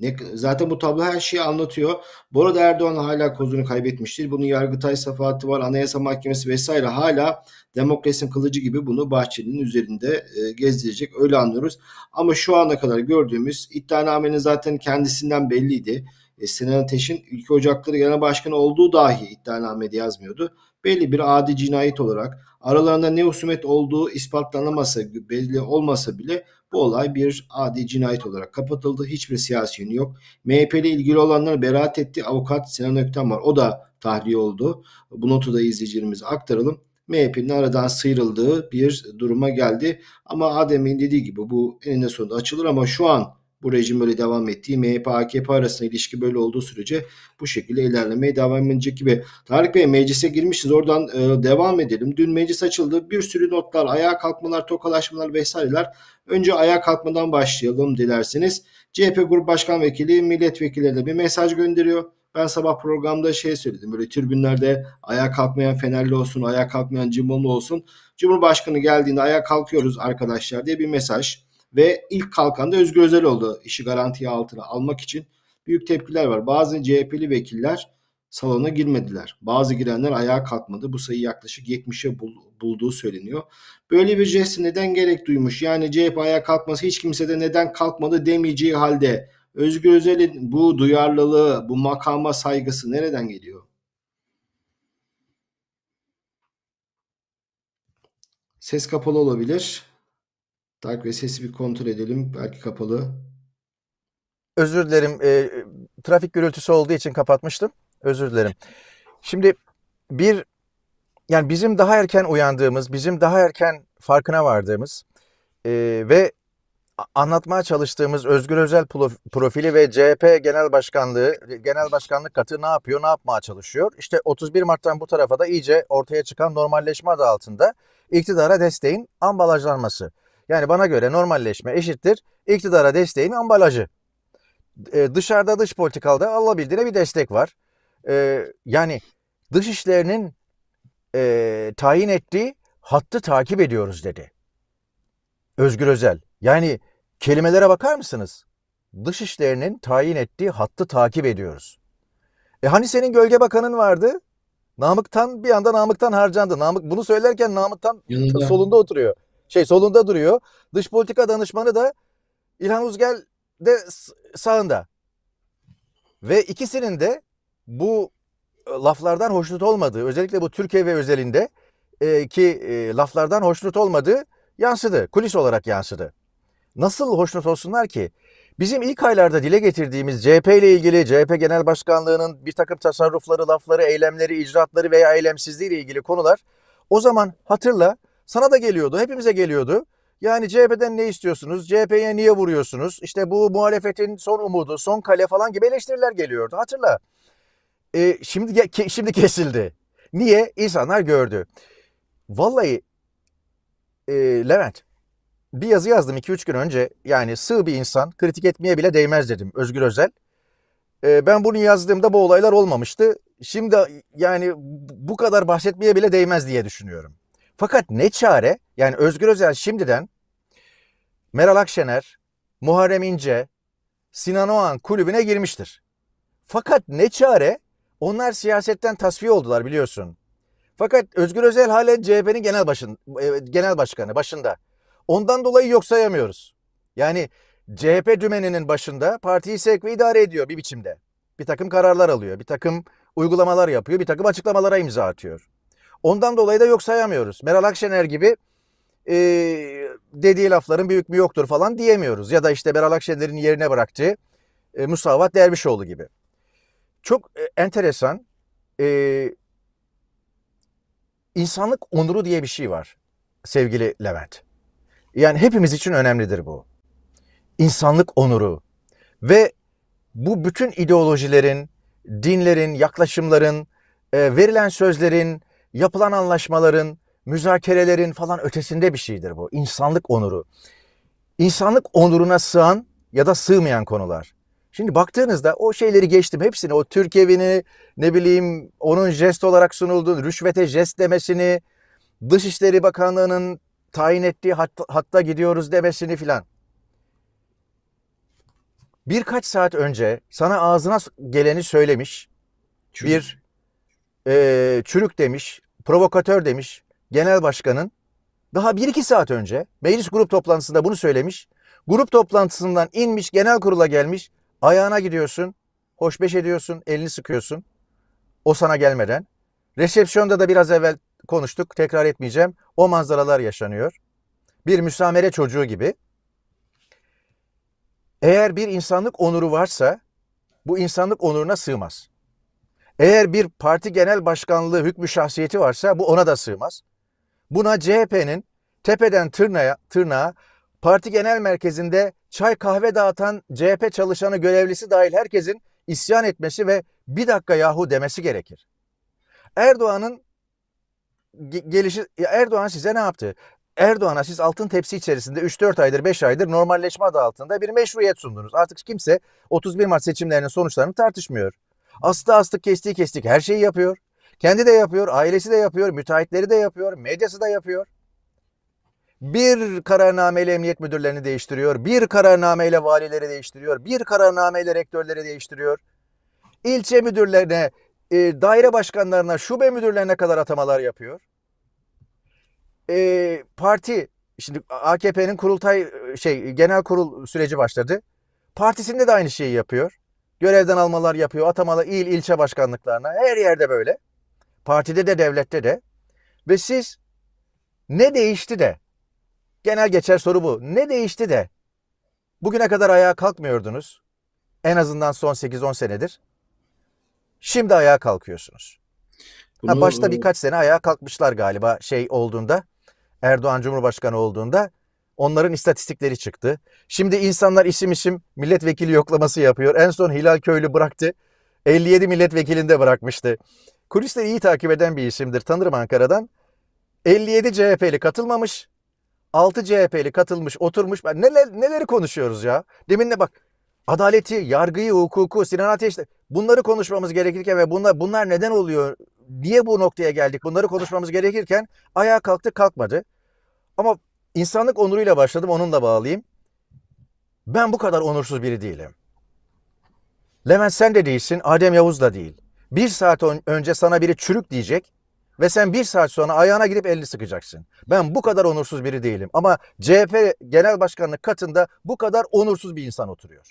ne, zaten bu tablo her şeyi anlatıyor. Bu arada Erdoğan hala kozunu kaybetmiştir. Bunun yargıtay safahatı var, anayasa mahkemesi vesaire hala demokrasinin kılıcı gibi bunu Bahçeli'nin üzerinde e, gezdirecek. Öyle anlıyoruz. Ama şu ana kadar gördüğümüz iddianamenin zaten kendisinden belliydi. E, Sinan Ateş'in Ülke Ocakları Genel Başkanı olduğu dahi iddianamede yazmıyordu. Belli bir adi cinayet olarak aralarında ne husumet olduğu ispatlanamasa belli olmasa bile bu olay bir adi cinayet olarak kapatıldı. Hiçbir siyasi yönü yok. MHP ile ilgili olanları beraat etti. Avukat Sinan Ökten var. O da tahliye oldu. Bu notu da izleyicilerimize aktaralım. MHP'nin aradan sıyrıldığı bir duruma geldi. Ama Adem'in dediği gibi bu eninde sonunda açılır ama şu an bu rejim böyle devam ettiği MHP-AKP arasında ilişki böyle olduğu sürece bu şekilde ilerlemeye devam edecek gibi. Tarık Bey meclise girmişiz oradan e, devam edelim. Dün meclis açıldı bir sürü notlar, ayağa kalkmalar, tokalaşmalar vesaireler. Önce ayağa kalkmadan başlayalım dilerseniz. CHP Grup Başkan Vekili milletvekillerine bir mesaj gönderiyor. Ben sabah programda şey söyledim böyle türbünlerde ayağa kalkmayan Fenerli olsun, ayağa kalkmayan Cimbalı olsun. Cumhurbaşkanı geldiğinde ayağa kalkıyoruz arkadaşlar diye bir mesaj ve ilk kalkan da Özgür Özel oldu işi garantiye altına almak için. Büyük tepkiler var. Bazı CHP'li vekiller salona girmediler. Bazı girenler ayağa kalkmadı. Bu sayı yaklaşık 70'e bul, bulduğu söyleniyor. Böyle bir jesti neden gerek duymuş? Yani CHP ayağa kalkması hiç kimse de neden kalkmadı demeyeceği halde Özgür Özel'in bu duyarlılığı, bu makama saygısı nereden geliyor? Ses kapalı olabilir. Tak ve sesi bir kontrol edelim. Belki kapalı. Özür dilerim. E, trafik gürültüsü olduğu için kapatmıştım. Özür dilerim. Şimdi bir yani bizim daha erken uyandığımız, bizim daha erken farkına vardığımız e, ve anlatmaya çalıştığımız Özgür Özel profili ve CHP Genel Başkanlığı, Genel Başkanlık katı ne yapıyor, ne yapmaya çalışıyor? İşte 31 Mart'tan bu tarafa da iyice ortaya çıkan normalleşme adı altında iktidara desteğin ambalajlanması. Yani bana göre normalleşme eşittir. iktidara desteğin ambalajı. Ee, dışarıda dış politikalda Allah bildiğine bir destek var. Ee, yani dış işlerinin e, tayin ettiği hattı takip ediyoruz dedi. Özgür Özel. Yani kelimelere bakar mısınız? Dış işlerinin tayin ettiği hattı takip ediyoruz. E hani senin gölge bakanın vardı? Namık'tan bir anda Namık'tan harcandı. Namık bunu söylerken Namık'tan solunda oturuyor şey solunda duruyor. Dış politika danışmanı da İlhan Uzgel de sağında. Ve ikisinin de bu e, laflardan hoşnut olmadığı, özellikle bu Türkiye ve özelinde e, ki e, laflardan hoşnut olmadığı yansıdı. Kulis olarak yansıdı. Nasıl hoşnut olsunlar ki? Bizim ilk aylarda dile getirdiğimiz CHP ile ilgili CHP Genel Başkanlığı'nın bir takım tasarrufları, lafları, eylemleri, icraatları veya eylemsizliği ile ilgili konular o zaman hatırla sana da geliyordu, hepimize geliyordu. Yani CHP'den ne istiyorsunuz? CHP'ye niye vuruyorsunuz? İşte bu muhalefetin son umudu, son kale falan gibi eleştiriler geliyordu. Hatırla. E, şimdi ke, şimdi kesildi. Niye? İnsanlar gördü. Vallahi e, Levent bir yazı yazdım 2-3 gün önce. Yani sığ bir insan kritik etmeye bile değmez dedim Özgür Özel. E, ben bunu yazdığımda bu olaylar olmamıştı. Şimdi yani bu kadar bahsetmeye bile değmez diye düşünüyorum. Fakat ne çare? Yani Özgür Özel şimdiden Meral Akşener, Muharrem İnce, Sinan Oğan kulübüne girmiştir. Fakat ne çare? Onlar siyasetten tasfiye oldular biliyorsun. Fakat Özgür Özel halen CHP'nin genel, başın, e, genel başkanı başında. Ondan dolayı yok sayamıyoruz. Yani CHP dümeninin başında partiyi sevk ve idare ediyor bir biçimde. Bir takım kararlar alıyor, bir takım uygulamalar yapıyor, bir takım açıklamalara imza atıyor. Ondan dolayı da yok sayamıyoruz. Meral Akşener gibi e, dediği lafların bir hükmü yoktur falan diyemiyoruz. Ya da işte Meral Akşener'in yerine bıraktığı e, Musavat Dervişoğlu gibi. Çok e, enteresan e, insanlık onuru diye bir şey var sevgili Levent. Yani hepimiz için önemlidir bu. İnsanlık onuru ve bu bütün ideolojilerin, dinlerin, yaklaşımların, e, verilen sözlerin, yapılan anlaşmaların, müzakerelerin falan ötesinde bir şeydir bu. İnsanlık onuru. İnsanlık onuruna sığan ya da sığmayan konular. Şimdi baktığınızda o şeyleri geçtim hepsini o Türk evini ne bileyim onun jest olarak sunulduğu rüşvete jest demesini Dışişleri Bakanlığı'nın tayin ettiği hatta, hatta gidiyoruz demesini filan. Birkaç saat önce sana ağzına geleni söylemiş Çünkü... bir e, çürük demiş, provokatör demiş genel başkanın daha 1-2 saat önce meclis grup toplantısında bunu söylemiş. Grup toplantısından inmiş genel kurula gelmiş. Ayağına gidiyorsun, hoşbeş ediyorsun, elini sıkıyorsun. O sana gelmeden. Resepsiyonda da biraz evvel konuştuk, tekrar etmeyeceğim. O manzaralar yaşanıyor. Bir müsamere çocuğu gibi. Eğer bir insanlık onuru varsa bu insanlık onuruna sığmaz. Eğer bir parti genel başkanlığı hükmü şahsiyeti varsa bu ona da sığmaz. Buna CHP'nin tepeden tırnağa, tırnağa parti genel merkezinde çay kahve dağıtan CHP çalışanı görevlisi dahil herkesin isyan etmesi ve bir dakika yahu demesi gerekir. Erdoğan'ın gelişi Erdoğan size ne yaptı? Erdoğan'a siz altın tepsi içerisinde 3-4 aydır 5 aydır normalleşme adı altında bir meşruiyet sundunuz. Artık kimse 31 Mart seçimlerinin sonuçlarını tartışmıyor. Aslı aslı kestiği kestik her şeyi yapıyor. Kendi de yapıyor, ailesi de yapıyor, müteahhitleri de yapıyor, medyası da yapıyor. Bir kararnameyle emniyet müdürlerini değiştiriyor, bir kararnameyle valileri değiştiriyor, bir kararnameyle rektörleri değiştiriyor. İlçe müdürlerine, e, daire başkanlarına, şube müdürlerine kadar atamalar yapıyor. E, parti, şimdi AKP'nin kurultay, e, şey genel kurul süreci başladı. Partisinde de aynı şeyi yapıyor. Görevden almalar yapıyor. atamalar il ilçe başkanlıklarına. Her yerde böyle. Partide de devlette de. Ve siz ne değişti de? Genel geçer soru bu. Ne değişti de? Bugüne kadar ayağa kalkmıyordunuz. En azından son 8-10 senedir. Şimdi ayağa kalkıyorsunuz. Bunu... Ha, başta birkaç sene ayağa kalkmışlar galiba şey olduğunda. Erdoğan Cumhurbaşkanı olduğunda Onların istatistikleri çıktı. Şimdi insanlar isim isim milletvekili yoklaması yapıyor. En son Hilal Köylü bıraktı. 57 milletvekilinde bırakmıştı. Kulisleri iyi takip eden bir isimdir. Tanırım Ankara'dan. 57 CHP'li katılmamış. 6 CHP'li katılmış, oturmuş. Ben neler, neleri konuşuyoruz ya? Demin de bak adaleti, yargıyı, hukuku, Sinan Ateş'te bunları konuşmamız gerekirken ve bunlar bunlar neden oluyor? Niye bu noktaya geldik? Bunları konuşmamız gerekirken ayağa kalktı kalkmadı. Ama İnsanlık onuruyla başladım onunla bağlayayım. Ben bu kadar onursuz biri değilim. Levent sen de değilsin, Adem Yavuz da değil. Bir saat önce sana biri çürük diyecek ve sen bir saat sonra ayağına girip elini sıkacaksın. Ben bu kadar onursuz biri değilim ama CHP Genel Başkanlık katında bu kadar onursuz bir insan oturuyor.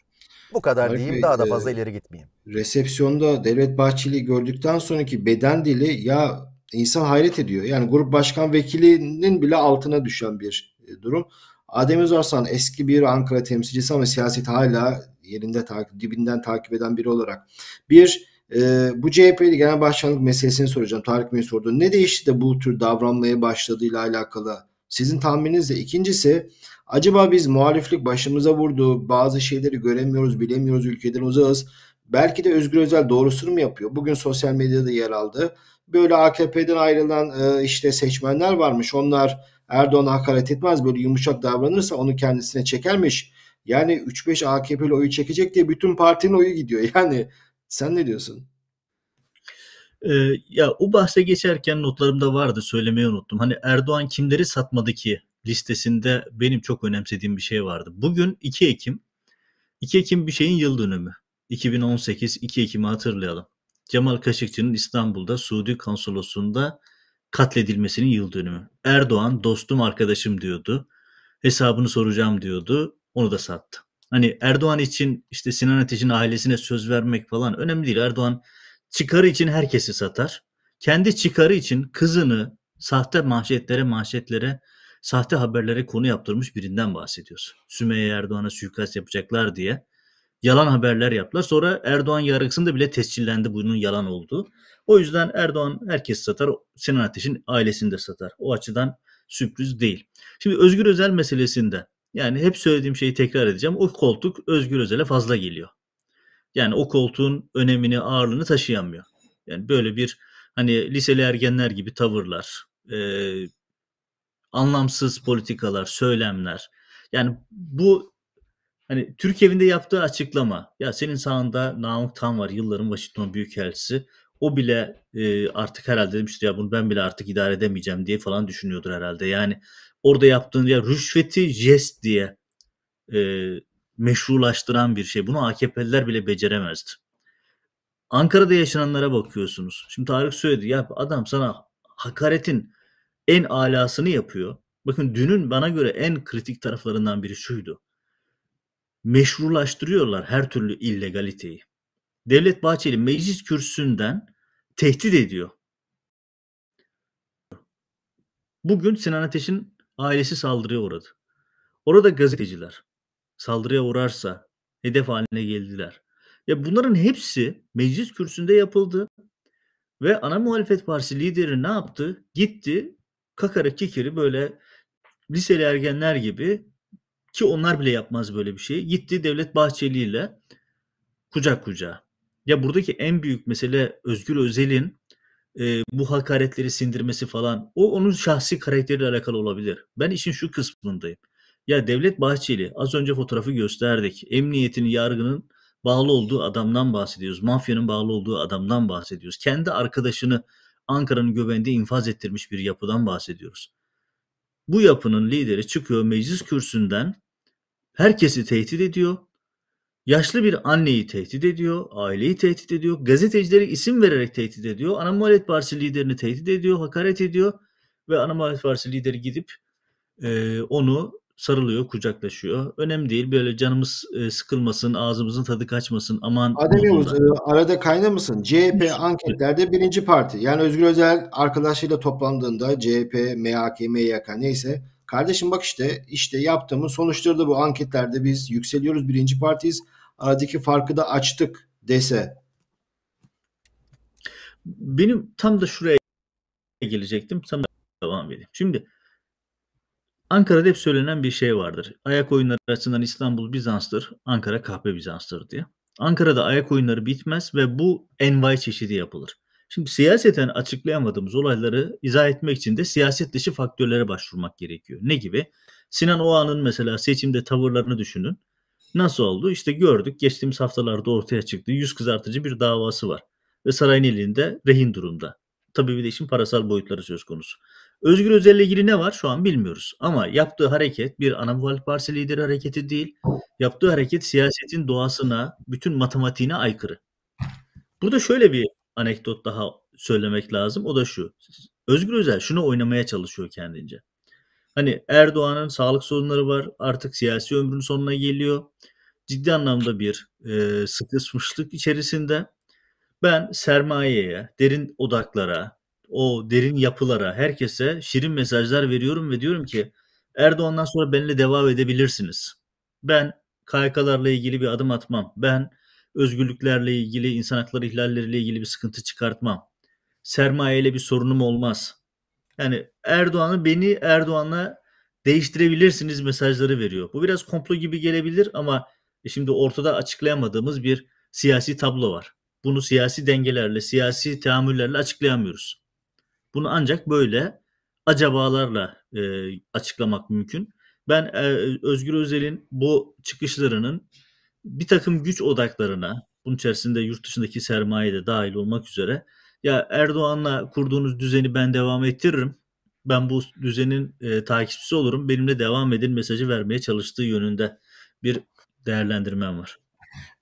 Bu kadar Harbi, diyeyim daha da e, fazla e, ileri gitmeyeyim. Resepsiyonda Devlet Bahçeli gördükten sonraki beden dili ya insan hayret ediyor. Yani grup başkan vekilinin bile altına düşen bir e, durum. Adem Özarslan eski bir Ankara temsilcisi ama siyaseti hala yerinde takip, dibinden takip eden biri olarak. Bir, e, bu CHP'li genel başkanlık meselesini soracağım. Tarık Bey sordu. Ne değişti de bu tür davranmaya başladığıyla alakalı? Sizin tahmininizle. İkincisi, acaba biz muhaliflik başımıza vurdu, bazı şeyleri göremiyoruz, bilemiyoruz, ülkeden uzağız. Belki de Özgür Özel doğrusunu mu yapıyor? Bugün sosyal medyada yer aldı böyle AKP'den ayrılan e, işte seçmenler varmış. Onlar Erdoğan hakaret etmez böyle yumuşak davranırsa onu kendisine çekermiş. Yani 3-5 AKP'li oyu çekecek diye bütün partinin oyu gidiyor. Yani sen ne diyorsun? Ee, ya o bahse geçerken notlarımda vardı söylemeyi unuttum. Hani Erdoğan kimleri satmadı ki listesinde benim çok önemsediğim bir şey vardı. Bugün 2 Ekim. 2 Ekim bir şeyin yıl dönümü. 2018 2 Ekim'i hatırlayalım. Cemal Kaşıkçı'nın İstanbul'da Suudi konsolosluğunda katledilmesinin yıl dönümü. Erdoğan dostum arkadaşım diyordu. Hesabını soracağım diyordu. Onu da sattı. Hani Erdoğan için işte Sinan Ateş'in ailesine söz vermek falan önemli değil. Erdoğan çıkarı için herkesi satar. Kendi çıkarı için kızını sahte manşetlere manşetlere sahte haberlere konu yaptırmış birinden bahsediyorsun. Sümeyye Erdoğan'a suikast yapacaklar diye yalan haberler yaptılar. Sonra Erdoğan yargısında bile tescillendi bunun yalan olduğu. O yüzden Erdoğan herkes satar. Sinan Ateş'in ailesini de satar. O açıdan sürpriz değil. Şimdi Özgür Özel meselesinde yani hep söylediğim şeyi tekrar edeceğim. O koltuk Özgür Özel'e fazla geliyor. Yani o koltuğun önemini, ağırlığını taşıyamıyor. Yani böyle bir hani liseli ergenler gibi tavırlar, e, anlamsız politikalar, söylemler. Yani bu Hani Türk evinde yaptığı açıklama ya senin sağında Namık Tan var yılların Washington Büyükelçisi o bile e, artık herhalde demiştir ya bunu ben bile artık idare edemeyeceğim diye falan düşünüyordur herhalde. Yani orada yaptığın ya rüşveti jest diye e, meşrulaştıran bir şey. Bunu AKP'liler bile beceremezdi. Ankara'da yaşananlara bakıyorsunuz. Şimdi Tarık söyledi ya adam sana hakaretin en alasını yapıyor. Bakın dünün bana göre en kritik taraflarından biri şuydu meşrulaştırıyorlar her türlü illegaliteyi. Devlet Bahçeli meclis kürsüsünden tehdit ediyor. Bugün Sinan Ateş'in ailesi saldırıya uğradı. Orada gazeteciler saldırıya uğrarsa hedef haline geldiler. Ya bunların hepsi meclis kürsüsünde yapıldı ve ana muhalefet partisi lideri ne yaptı? Gitti kakara kikiri böyle liseli ergenler gibi ki onlar bile yapmaz böyle bir şeyi. Gitti Devlet Bahçeli ile kucak kucağa. Ya buradaki en büyük mesele Özgür Özel'in e, bu hakaretleri sindirmesi falan o onun şahsi karakteriyle alakalı olabilir. Ben işin şu kısmındayım. Ya Devlet Bahçeli az önce fotoğrafı gösterdik. Emniyetin, yargının bağlı olduğu adamdan bahsediyoruz. Mafyanın bağlı olduğu adamdan bahsediyoruz. Kendi arkadaşını Ankara'nın göbeğinde infaz ettirmiş bir yapıdan bahsediyoruz. Bu yapının lideri çıkıyor meclis kürsünden herkesi tehdit ediyor. Yaşlı bir anneyi tehdit ediyor, aileyi tehdit ediyor, gazetecileri isim vererek tehdit ediyor, ana muhalefet partisi liderini tehdit ediyor, hakaret ediyor ve ana muhalefet partisi lideri gidip e, onu sarılıyor, kucaklaşıyor. Önemli değil böyle canımız e, sıkılmasın, ağzımızın tadı kaçmasın aman. Adem Yavuz e, arada kaynamasın. CHP anketlerde birinci parti. Yani Özgür Özel arkadaşıyla toplandığında CHP, MHK, MYK neyse Kardeşim bak işte işte yaptığımız sonuçları da bu anketlerde biz yükseliyoruz birinci partiyiz. Aradaki farkı da açtık dese. Benim tam da şuraya gelecektim. Tam da devam edeyim. Şimdi Ankara'da hep söylenen bir şey vardır. Ayak oyunları açısından İstanbul Bizans'tır, Ankara kahpe Bizans'tır diye. Ankara'da ayak oyunları bitmez ve bu envai çeşidi yapılır. Şimdi siyaseten açıklayamadığımız olayları izah etmek için de siyaset dışı faktörlere başvurmak gerekiyor. Ne gibi? Sinan Oğan'ın mesela seçimde tavırlarını düşünün. Nasıl oldu? İşte gördük geçtiğimiz haftalarda ortaya çıktı. Yüz kızartıcı bir davası var. Ve sarayın elinde rehin durumda. Tabii bir de işin parasal boyutları söz konusu. Özgür Özel'le ilgili ne var şu an bilmiyoruz. Ama yaptığı hareket bir ana muhalif parti lideri hareketi değil. Yaptığı hareket siyasetin doğasına, bütün matematiğine aykırı. Burada şöyle bir anekdot daha söylemek lazım. O da şu. Özgür Özel şunu oynamaya çalışıyor kendince. Hani Erdoğan'ın sağlık sorunları var. Artık siyasi ömrünün sonuna geliyor. Ciddi anlamda bir e, sıkışmışlık içerisinde. Ben sermayeye, derin odaklara, o derin yapılara, herkese şirin mesajlar veriyorum ve diyorum ki Erdoğan'dan sonra benimle devam edebilirsiniz. Ben KYK'larla ilgili bir adım atmam. Ben özgürlüklerle ilgili, insan hakları ihlalleriyle ilgili bir sıkıntı çıkartmam. Sermayeyle bir sorunum olmaz. Yani Erdoğan'ı beni Erdoğan'la değiştirebilirsiniz mesajları veriyor. Bu biraz komplo gibi gelebilir ama şimdi ortada açıklayamadığımız bir siyasi tablo var. Bunu siyasi dengelerle, siyasi teamüllerle açıklayamıyoruz. Bunu ancak böyle acabalarla e, açıklamak mümkün. Ben e, Özgür Özel'in bu çıkışlarının bir takım güç odaklarına, bunun içerisinde yurt dışındaki sermaye de dahil olmak üzere, ya Erdoğan'la kurduğunuz düzeni ben devam ettiririm, ben bu düzenin e, takipçisi olurum, benimle devam edin mesajı vermeye çalıştığı yönünde bir değerlendirmem var.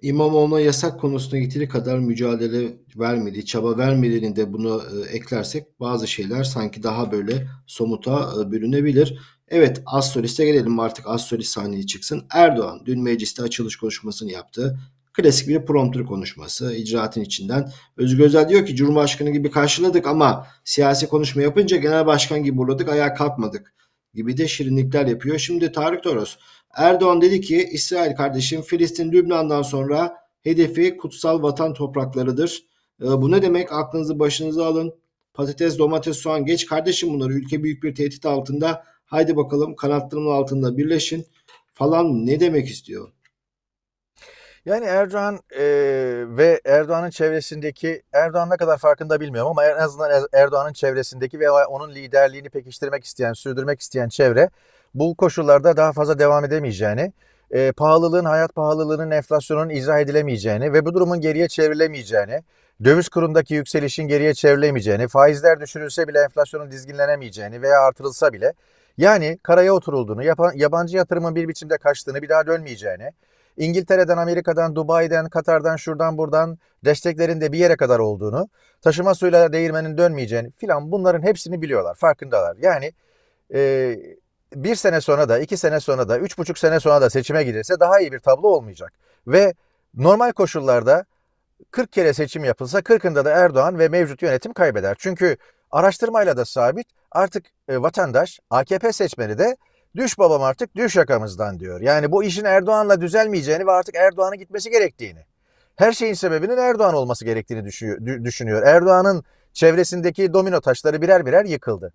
İmamoğlu'na yasak konusuna yeteri kadar mücadele vermedi, çaba vermediğini de bunu e, eklersek bazı şeyler sanki daha böyle somuta e, bürünebilir. Evet Assolis'e gelelim artık Assolis sahneye çıksın. Erdoğan dün mecliste açılış konuşmasını yaptı. Klasik bir promptur konuşması icraatın içinden. Özgür Özel diyor ki Cumhurbaşkanı gibi karşıladık ama siyasi konuşma yapınca genel başkan gibi vurladık ayağa kalkmadık gibi de şirinlikler yapıyor. Şimdi Tarık Toros Erdoğan dedi ki İsrail kardeşim Filistin Lübnan'dan sonra hedefi kutsal vatan topraklarıdır. Ee, bu ne demek? Aklınızı başınıza alın. Patates, domates, soğan geç kardeşim bunları. Ülke büyük bir tehdit altında Haydi bakalım kanatlarımın altında birleşin falan ne demek istiyor? Yani Erdoğan e, ve Erdoğan'ın çevresindeki Erdoğan ne kadar farkında bilmiyorum ama en azından er-, Erdoğan'ın çevresindeki ve onun liderliğini pekiştirmek isteyen, sürdürmek isteyen çevre bu koşullarda daha fazla devam edemeyeceğini, e, pahalılığın, hayat pahalılığının, enflasyonun izah edilemeyeceğini ve bu durumun geriye çevrilemeyeceğini, döviz kurundaki yükselişin geriye çevrilemeyeceğini, faizler düşürülse bile enflasyonun dizginlenemeyeceğini veya artırılsa bile yani karaya oturulduğunu, yabancı yatırımın bir biçimde kaçtığını, bir daha dönmeyeceğini, İngiltere'den, Amerika'dan, Dubai'den, Katar'dan, şuradan buradan desteklerin de bir yere kadar olduğunu, taşıma suyla değirmenin dönmeyeceğini filan bunların hepsini biliyorlar, farkındalar. Yani e, bir sene sonra da, iki sene sonra da, üç buçuk sene sonra da seçime girilse daha iyi bir tablo olmayacak. Ve normal koşullarda 40 kere seçim yapılsa 40'ında da Erdoğan ve mevcut yönetim kaybeder. Çünkü araştırmayla da sabit artık e, vatandaş, AKP seçmeni de düş babam artık düş yakamızdan diyor. Yani bu işin Erdoğan'la düzelmeyeceğini ve artık Erdoğan'ın gitmesi gerektiğini, her şeyin sebebinin Erdoğan olması gerektiğini düşünüyor. Erdoğan'ın çevresindeki domino taşları birer birer yıkıldı.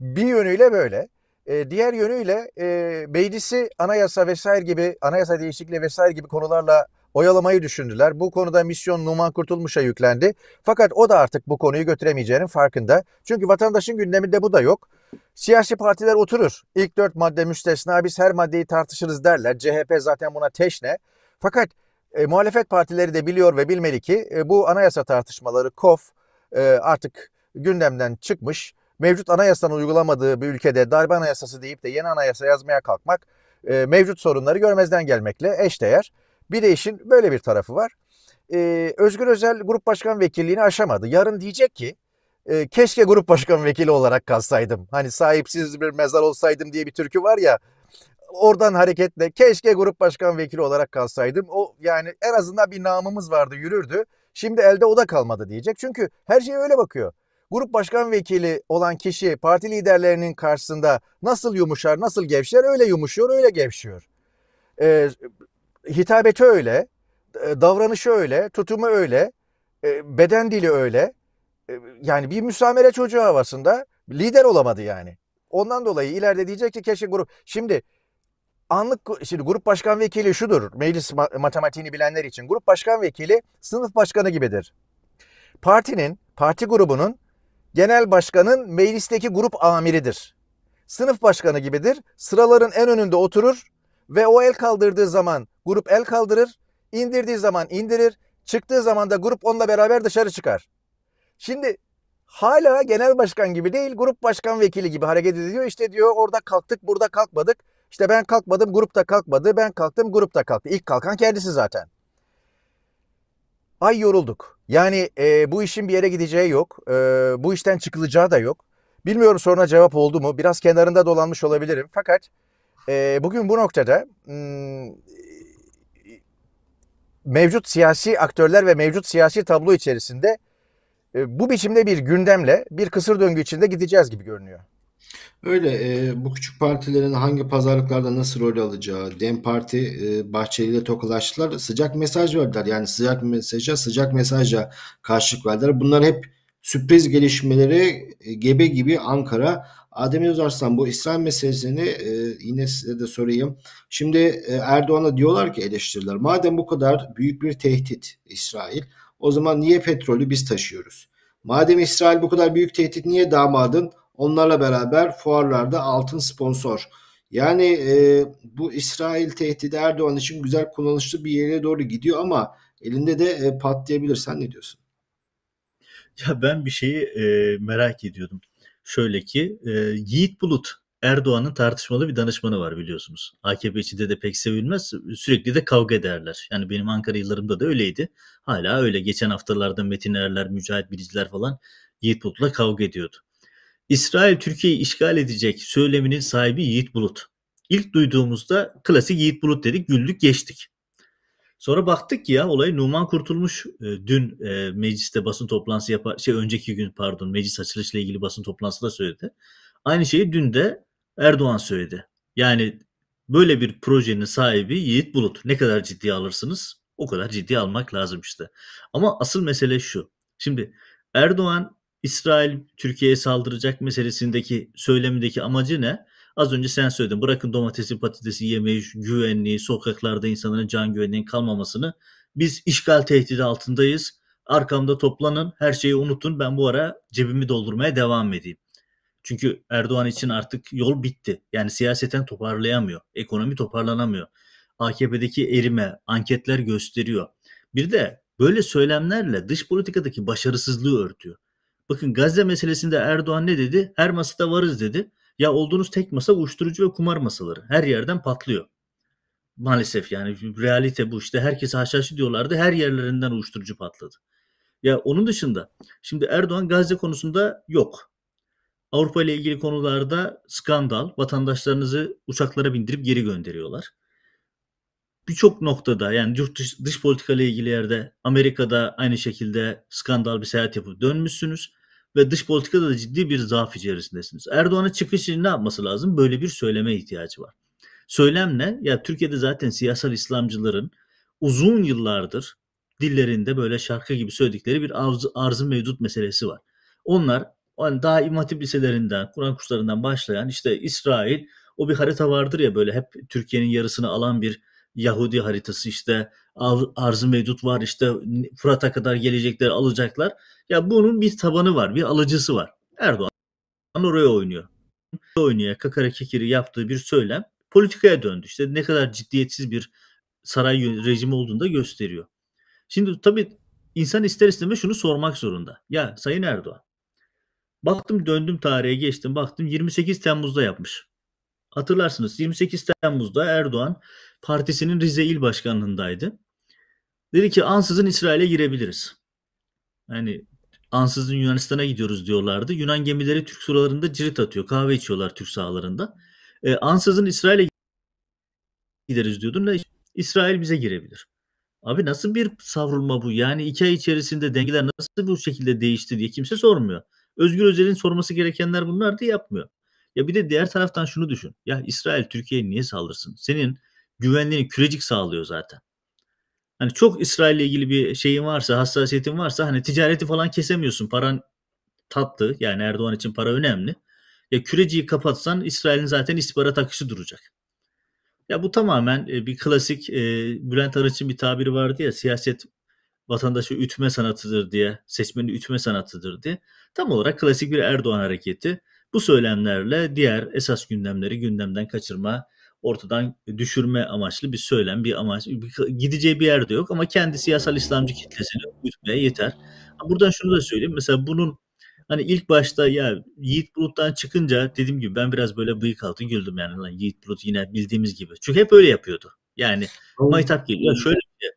Bir yönüyle böyle. E, diğer yönüyle e, meclisi anayasa vesaire gibi anayasa değişikliği vesaire gibi konularla oyalamayı düşündüler. Bu konuda misyon Numan Kurtulmuş'a yüklendi. Fakat o da artık bu konuyu götüremeyeceğinin farkında. Çünkü vatandaşın gündeminde bu da yok. Siyasi partiler oturur. İlk dört madde müstesna biz her maddeyi tartışırız derler. CHP zaten buna teşne. Fakat e, muhalefet partileri de biliyor ve bilmeli ki e, bu anayasa tartışmaları KOF e, artık gündemden çıkmış. Mevcut anayasanın uygulamadığı bir ülkede darbe anayasası deyip de yeni anayasa yazmaya kalkmak e, mevcut sorunları görmezden gelmekle eşdeğer. Bir de işin böyle bir tarafı var. Ee, Özgür Özel grup başkan vekilliğini aşamadı. Yarın diyecek ki e, keşke grup başkan vekili olarak kalsaydım. Hani sahipsiz bir mezar olsaydım diye bir türkü var ya. Oradan hareketle keşke grup başkan vekili olarak kalsaydım. O yani en azından bir namımız vardı yürürdü. Şimdi elde o da kalmadı diyecek. Çünkü her şey öyle bakıyor. Grup başkan vekili olan kişi parti liderlerinin karşısında nasıl yumuşar, nasıl gevşer öyle yumuşuyor, öyle gevşiyor. Ee, hitabeti öyle, e, davranışı öyle, tutumu öyle, e, beden dili öyle. E, yani bir müsamere çocuğu havasında lider olamadı yani. Ondan dolayı ileride diyecek ki keşke grup... Şimdi anlık şimdi grup başkan vekili şudur. Meclis matematiğini bilenler için grup başkan vekili sınıf başkanı gibidir. Partinin, parti grubunun genel başkanın meclisteki grup amiridir. Sınıf başkanı gibidir. Sıraların en önünde oturur ve o el kaldırdığı zaman grup el kaldırır, indirdiği zaman indirir, çıktığı zaman da grup onunla beraber dışarı çıkar. Şimdi hala genel başkan gibi değil, grup başkan vekili gibi hareket ediyor. İşte diyor orada kalktık, burada kalkmadık. İşte ben kalkmadım, grup da kalkmadı. Ben kalktım, grup da kalktı. İlk kalkan kendisi zaten. Ay yorulduk. Yani e, bu işin bir yere gideceği yok. E, bu işten çıkılacağı da yok. Bilmiyorum soruna cevap oldu mu? Biraz kenarında dolanmış olabilirim. Fakat e, bugün bu noktada hmm, mevcut siyasi aktörler ve mevcut siyasi tablo içerisinde e, bu biçimde bir gündemle bir kısır döngü içinde gideceğiz gibi görünüyor. Öyle e, bu küçük partilerin hangi pazarlıklarda nasıl rol alacağı, Dem Parti e, Bahçeli ile tokalaştılar, sıcak mesaj verdiler. Yani sıcak mesaja sıcak mesajla karşılık verdiler. Bunlar hep sürpriz gelişmeleri e, gebe gibi Ankara Adem Özarslan bu İsrail meselesini e, yine size de sorayım. Şimdi e, Erdoğan'a diyorlar ki eleştiriler madem bu kadar büyük bir tehdit İsrail o zaman niye petrolü biz taşıyoruz? Madem İsrail bu kadar büyük tehdit niye damadın onlarla beraber fuarlarda altın sponsor? Yani e, bu İsrail tehdidi Erdoğan için güzel kullanışlı bir yere doğru gidiyor ama elinde de e, patlayabilir. Sen ne diyorsun? Ya ben bir şeyi e, merak ediyordum şöyle ki e, Yiğit Bulut Erdoğan'ın tartışmalı bir danışmanı var biliyorsunuz. AKP içinde de pek sevilmez. Sürekli de kavga ederler. Yani benim Ankara yıllarımda da öyleydi. Hala öyle. Geçen haftalarda Metin Erler, Mücahit Biriciler falan Yiğit Bulut'la kavga ediyordu. İsrail Türkiye'yi işgal edecek söyleminin sahibi Yiğit Bulut. İlk duyduğumuzda klasik Yiğit Bulut dedik, güldük geçtik. Sonra baktık ki ya olayı Numan Kurtulmuş e, dün e, mecliste basın toplantısı yapar şey önceki gün pardon meclis açılışla ilgili basın toplantısı da söyledi. Aynı şeyi dün de Erdoğan söyledi. Yani böyle bir projenin sahibi Yiğit Bulut. Ne kadar ciddi alırsınız? O kadar ciddi almak lazım işte. Ama asıl mesele şu. Şimdi Erdoğan İsrail Türkiye'ye saldıracak meselesindeki söylemindeki amacı ne? Az önce sen söyledin. Bırakın domatesi, patatesi yemeyi, güvenliği, sokaklarda insanların can güvenliğinin kalmamasını. Biz işgal tehdidi altındayız. Arkamda toplanın, her şeyi unutun. Ben bu ara cebimi doldurmaya devam edeyim. Çünkü Erdoğan için artık yol bitti. Yani siyaseten toparlayamıyor. Ekonomi toparlanamıyor. AKP'deki erime anketler gösteriyor. Bir de böyle söylemlerle dış politikadaki başarısızlığı örtüyor. Bakın Gazze meselesinde Erdoğan ne dedi? Her masada varız dedi. Ya olduğunuz tek masa uyuşturucu ve kumar masaları. Her yerden patlıyor. Maalesef yani realite bu işte herkese haşhaşı diyorlardı. Her yerlerinden uyuşturucu patladı. Ya onun dışında şimdi Erdoğan Gazze konusunda yok. Avrupa ile ilgili konularda skandal. Vatandaşlarınızı uçaklara bindirip geri gönderiyorlar. Birçok noktada yani yurt dış, dış politika ile ilgili yerde Amerika'da aynı şekilde skandal bir seyahat yapıp dönmüşsünüz ve dış politikada da ciddi bir zaaf içerisindesiniz. Erdoğan'ın çıkış için ne yapması lazım? Böyle bir söyleme ihtiyacı var. Söylem ne? Ya Türkiye'de zaten siyasal İslamcıların uzun yıllardır dillerinde böyle şarkı gibi söyledikleri bir arz, arzı mevcut meselesi var. Onlar yani daha imatip liselerinden, Kur'an kurslarından başlayan işte İsrail o bir harita vardır ya böyle hep Türkiye'nin yarısını alan bir Yahudi haritası işte arzı mevcut var işte Fırat'a kadar gelecekler alacaklar. Ya bunun bir tabanı var, bir alıcısı var. Erdoğan oraya oynuyor. Oynuyor, kakara kekiri yaptığı bir söylem politikaya döndü. İşte ne kadar ciddiyetsiz bir saray rejimi olduğunu da gösteriyor. Şimdi tabii insan ister istemez şunu sormak zorunda. Ya Sayın Erdoğan, baktım döndüm tarihe geçtim, baktım 28 Temmuz'da yapmış. Hatırlarsınız 28 Temmuz'da Erdoğan partisinin Rize İl Başkanlığındaydı. Dedi ki ansızın İsrail'e girebiliriz. Yani ansızın Yunanistan'a gidiyoruz diyorlardı. Yunan gemileri Türk sularında cirit atıyor. Kahve içiyorlar Türk sahalarında. E, ansızın İsrail'e gideriz diyordun ne İsrail bize girebilir. Abi nasıl bir savrulma bu? Yani iki ay içerisinde dengeler nasıl bu şekilde değişti diye kimse sormuyor. Özgür Özel'in sorması gerekenler bunlar da yapmıyor. Ya bir de diğer taraftan şunu düşün. Ya İsrail Türkiye'ye niye saldırsın? Senin güvenliğini kürecik sağlıyor zaten hani çok İsrail'le ilgili bir şeyin varsa, hassasiyetin varsa hani ticareti falan kesemiyorsun. Paran tatlı. Yani Erdoğan için para önemli. Ya küreciyi kapatsan İsrail'in zaten istihbarat akışı duracak. Ya bu tamamen e, bir klasik e, Bülent Arınç'ın bir tabiri vardı ya siyaset vatandaşı ütme sanatıdır diye, seçmeni ütme sanatıdır diye. Tam olarak klasik bir Erdoğan hareketi. Bu söylemlerle diğer esas gündemleri gündemden kaçırma ortadan düşürme amaçlı bir söylem, bir amaç, bir, gideceği bir yerde yok ama kendi siyasal İslamcı kitlesini uyutmaya yeter. Buradan şunu da söyleyeyim. Mesela bunun hani ilk başta ya Yiğit Bulut'tan çıkınca dediğim gibi ben biraz böyle bıyık altı güldüm yani lan Yiğit Bulut yine bildiğimiz gibi. Çünkü hep öyle yapıyordu. Yani Maytap geliyor. Ya şöyle şey,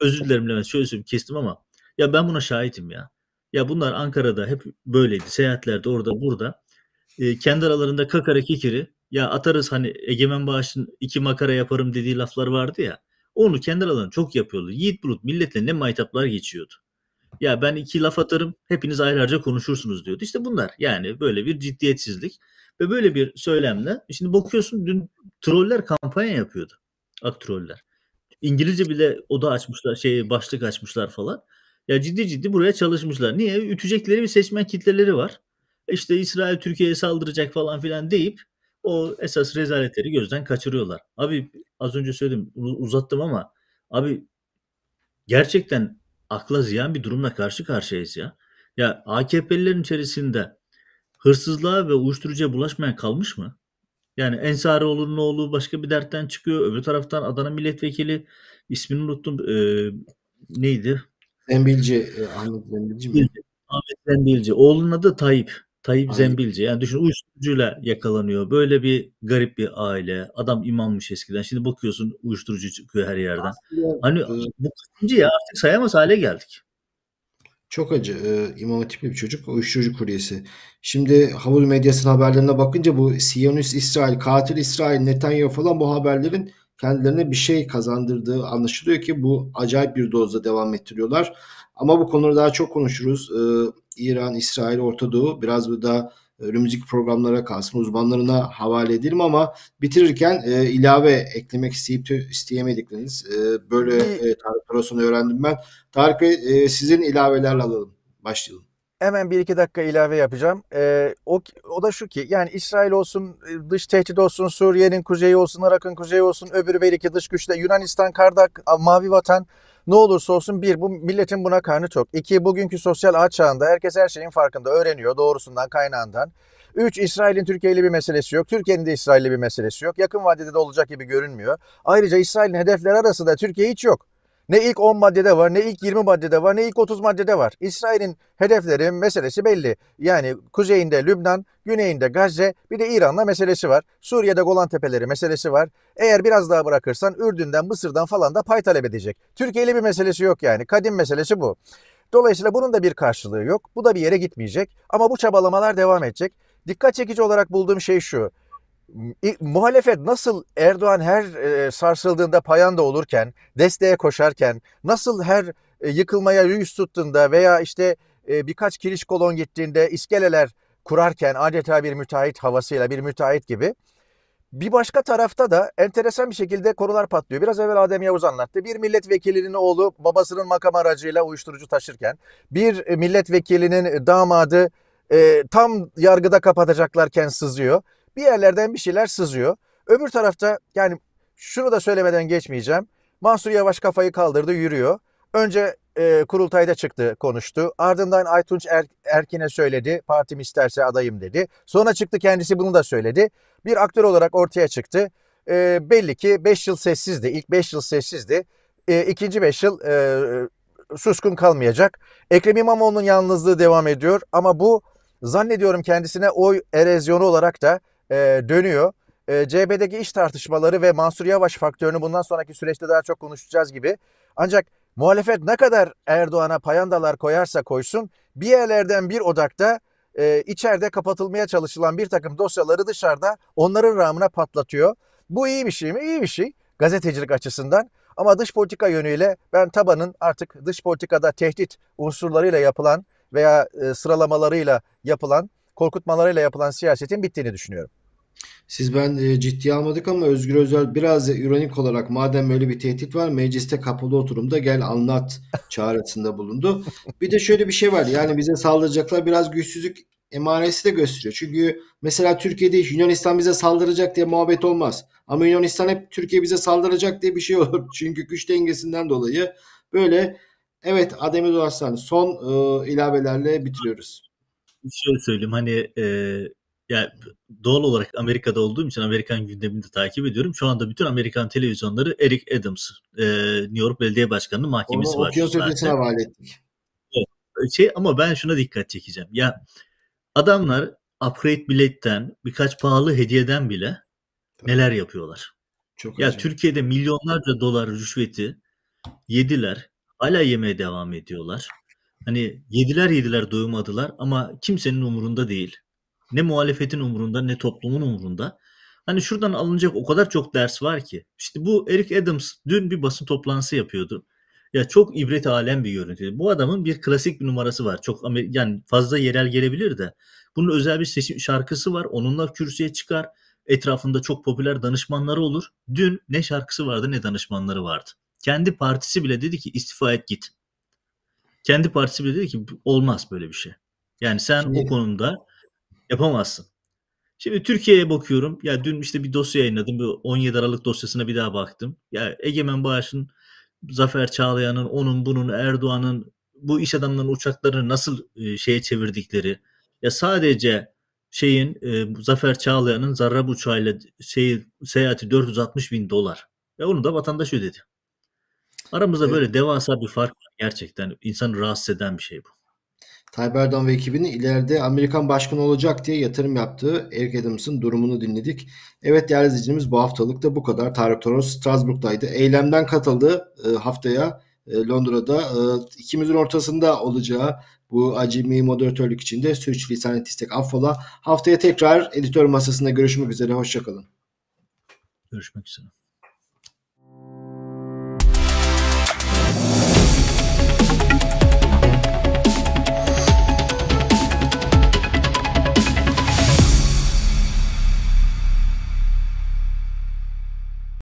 özür dilerim Levent şöyle söyleyeyim kestim ama ya ben buna şahitim ya. Ya bunlar Ankara'da hep böyleydi. Seyahatlerde orada burada. E, kendi aralarında kakara kikiri ya atarız hani Egemen Bağış'ın iki makara yaparım dediği laflar vardı ya. Onu kendi alanı çok yapıyordu. Yiğit Bulut milletle ne maytaplar geçiyordu. Ya ben iki laf atarım hepiniz ayrıca konuşursunuz diyordu. İşte bunlar yani böyle bir ciddiyetsizlik ve böyle bir söylemle. Şimdi bakıyorsun dün troller kampanya yapıyordu. Ak troller. İngilizce bile oda açmışlar şey başlık açmışlar falan. Ya ciddi ciddi buraya çalışmışlar. Niye? Ütecekleri bir seçmen kitleleri var. İşte İsrail Türkiye'ye saldıracak falan filan deyip o esas rezaletleri gözden kaçırıyorlar. Abi az önce söyledim uzattım ama abi gerçekten akla ziyan bir durumla karşı karşıyayız ya. Ya AKP'lilerin içerisinde hırsızlığa ve uyuşturucuya bulaşmayan kalmış mı? Yani Ensaroğlu'nun oğlu başka bir dertten çıkıyor. Öbür taraftan Adana milletvekili ismini unuttum. E, neydi? Zembilci. Ahmet Zembilci mi? Ahmet Zembilci. Oğlunun adı Tayyip. Tayyip Aynen. Zembilci. Yani düşün uyuşturucuyla yakalanıyor. Böyle bir garip bir aile. Adam imammış eskiden. Şimdi bakıyorsun uyuşturucu çıkıyor her yerden. Aslında, hani e, bu kaçıncı ya artık sayamaz hale geldik. Çok acı. Ee, İmam Hatip'li bir çocuk. Uyuşturucu kuryesi. Şimdi havuz medyasının haberlerine bakınca bu Siyonist İsrail, katil İsrail, Netanyahu falan bu haberlerin kendilerine bir şey kazandırdığı anlaşılıyor ki bu acayip bir dozda devam ettiriyorlar. Ama bu konuda daha çok konuşuruz. Ee, İran, İsrail, Orta Doğu biraz bu da e, önümüzdeki programlara kalsın uzmanlarına havale edelim ama bitirirken e, ilave eklemek isteyip isteyemedikleriniz e, böyle e, Tarık Toros'unu öğrendim ben. Tarık Bey e, sizin ilavelerle alalım. Başlayalım. Hemen bir iki dakika ilave yapacağım. Ee, o, o da şu ki yani İsrail olsun, e, dış tehdit olsun, Suriye'nin kuzeyi olsun, Irak'ın kuzeyi olsun, öbürü belki dış güçle Yunanistan, Kardak, Mavi Vatan ne olursa olsun bir, bu milletin buna karnı çok. İki, bugünkü sosyal ağ çağında herkes her şeyin farkında, öğreniyor doğrusundan, kaynağından. Üç, İsrail'in Türkiye ile bir meselesi yok. Türkiye'nin de İsrail ile bir meselesi yok. Yakın vadede de olacak gibi görünmüyor. Ayrıca İsrail'in hedefleri arasında Türkiye hiç yok. Ne ilk 10 maddede var, ne ilk 20 maddede var, ne ilk 30 maddede var. İsrail'in hedefleri, meselesi belli. Yani kuzeyinde Lübnan, güneyinde Gazze, bir de İran'la meselesi var. Suriye'de Golan Tepeleri meselesi var. Eğer biraz daha bırakırsan Ürdün'den, Mısır'dan falan da pay talep edecek. Türkiye'li bir meselesi yok yani. Kadim meselesi bu. Dolayısıyla bunun da bir karşılığı yok. Bu da bir yere gitmeyecek. Ama bu çabalamalar devam edecek. Dikkat çekici olarak bulduğum şey şu muhalefet nasıl Erdoğan her e, sarsıldığında payanda olurken, desteğe koşarken, nasıl her e, yıkılmaya yüz tuttuğunda veya işte e, birkaç kiriş kolon gittiğinde iskeleler kurarken adeta bir müteahhit havasıyla bir müteahhit gibi bir başka tarafta da enteresan bir şekilde konular patlıyor. Biraz evvel Adem Yavuz anlattı. Bir milletvekilinin oğlu babasının makam aracıyla uyuşturucu taşırken, bir milletvekilinin damadı e, tam yargıda kapatacaklarken sızıyor bir yerlerden bir şeyler sızıyor. Öbür tarafta yani şunu da söylemeden geçmeyeceğim. Mansur Yavaş kafayı kaldırdı yürüyor. Önce e, kurultayda çıktı konuştu. Ardından Aytunç er, Erkin'e söyledi partim isterse adayım dedi. Sonra çıktı kendisi bunu da söyledi. Bir aktör olarak ortaya çıktı. E, belli ki 5 yıl sessizdi. İlk 5 yıl sessizdi. E, ikinci 5 yıl e, suskun kalmayacak. Ekrem İmamoğlu'nun yalnızlığı devam ediyor ama bu zannediyorum kendisine oy erozyonu olarak da e, dönüyor. E, CHP'deki iş tartışmaları ve Mansur Yavaş faktörünü bundan sonraki süreçte daha çok konuşacağız gibi. Ancak muhalefet ne kadar Erdoğan'a payandalar koyarsa koysun bir yerlerden bir odakta e, içeride kapatılmaya çalışılan bir takım dosyaları dışarıda onların rağmına patlatıyor. Bu iyi bir şey mi? İyi bir şey gazetecilik açısından. Ama dış politika yönüyle ben tabanın artık dış politikada tehdit unsurlarıyla yapılan veya e, sıralamalarıyla yapılan korkutmalarıyla yapılan siyasetin bittiğini düşünüyorum. Siz ben e, ciddiye almadık ama Özgür Özel biraz ironik olarak madem öyle bir tehdit var mecliste kapalı oturumda gel anlat çağrısında bulundu. Bir de şöyle bir şey var yani bize saldıracaklar biraz güçsüzlük emaresi de gösteriyor. Çünkü mesela Türkiye'de Yunanistan bize saldıracak diye muhabbet olmaz. Ama Yunanistan hep Türkiye bize saldıracak diye bir şey olur. Çünkü güç dengesinden dolayı böyle evet Adem Doğarslan son e, ilavelerle bitiriyoruz şöyle söyleyeyim hani e, yani doğal olarak Amerika'da olduğum için Amerikan gündemini de takip ediyorum. Şu anda bütün Amerikan televizyonları Eric Adams, e, New York Belediye Başkanı'nın mahkemesi Onu var. Onu ötesine havale ettik. Evet, e, şey, ama ben şuna dikkat çekeceğim. Ya adamlar upgrade biletten birkaç pahalı hediyeden bile Tabii. neler yapıyorlar. Çok ya acayip. Türkiye'de milyonlarca dolar rüşveti yediler. Hala yemeye devam ediyorlar. Hani yediler yediler doymadılar ama kimsenin umurunda değil. Ne muhalefetin umurunda ne toplumun umurunda. Hani şuradan alınacak o kadar çok ders var ki. İşte bu Eric Adams dün bir basın toplantısı yapıyordu. Ya çok ibret alem bir görüntü. Bu adamın bir klasik bir numarası var. Çok Amer yani fazla yerel gelebilir de. Bunun özel bir seçim şarkısı var. Onunla kürsüye çıkar. Etrafında çok popüler danışmanları olur. Dün ne şarkısı vardı ne danışmanları vardı. Kendi partisi bile dedi ki istifa et git. Kendi partisi bile dedi ki olmaz böyle bir şey. Yani sen Şimdi... o konuda yapamazsın. Şimdi Türkiye'ye bakıyorum. Ya dün işte bir dosya yayınladım. Bir 17 Aralık dosyasına bir daha baktım. Ya Egemen Bağış'ın, Zafer Çağlayan'ın, onun bunun, Erdoğan'ın bu iş adamlarının uçaklarını nasıl e, şeye çevirdikleri. Ya sadece şeyin e, Zafer Çağlayan'ın Zarrab uçağıyla şey, seyahati 460 bin dolar. Ya onu da vatandaş ödedi. Aramızda böyle devasa bir fark var. Gerçekten insanı rahatsız eden bir şey bu. Tayyip Erdoğan ve ekibinin ileride Amerikan başkanı olacak diye yatırım yaptığı Eric Adams'ın durumunu dinledik. Evet değerli izleyicimiz bu haftalık da bu kadar. Tarık Toros Strasbourg'daydı. Eylemden katıldı e, haftaya e, Londra'da. E, ikimizin ortasında olacağı bu acemi moderatörlük içinde sürçülisan ettiysek affola. Haftaya tekrar editör masasında görüşmek üzere. Hoşçakalın. Görüşmek üzere.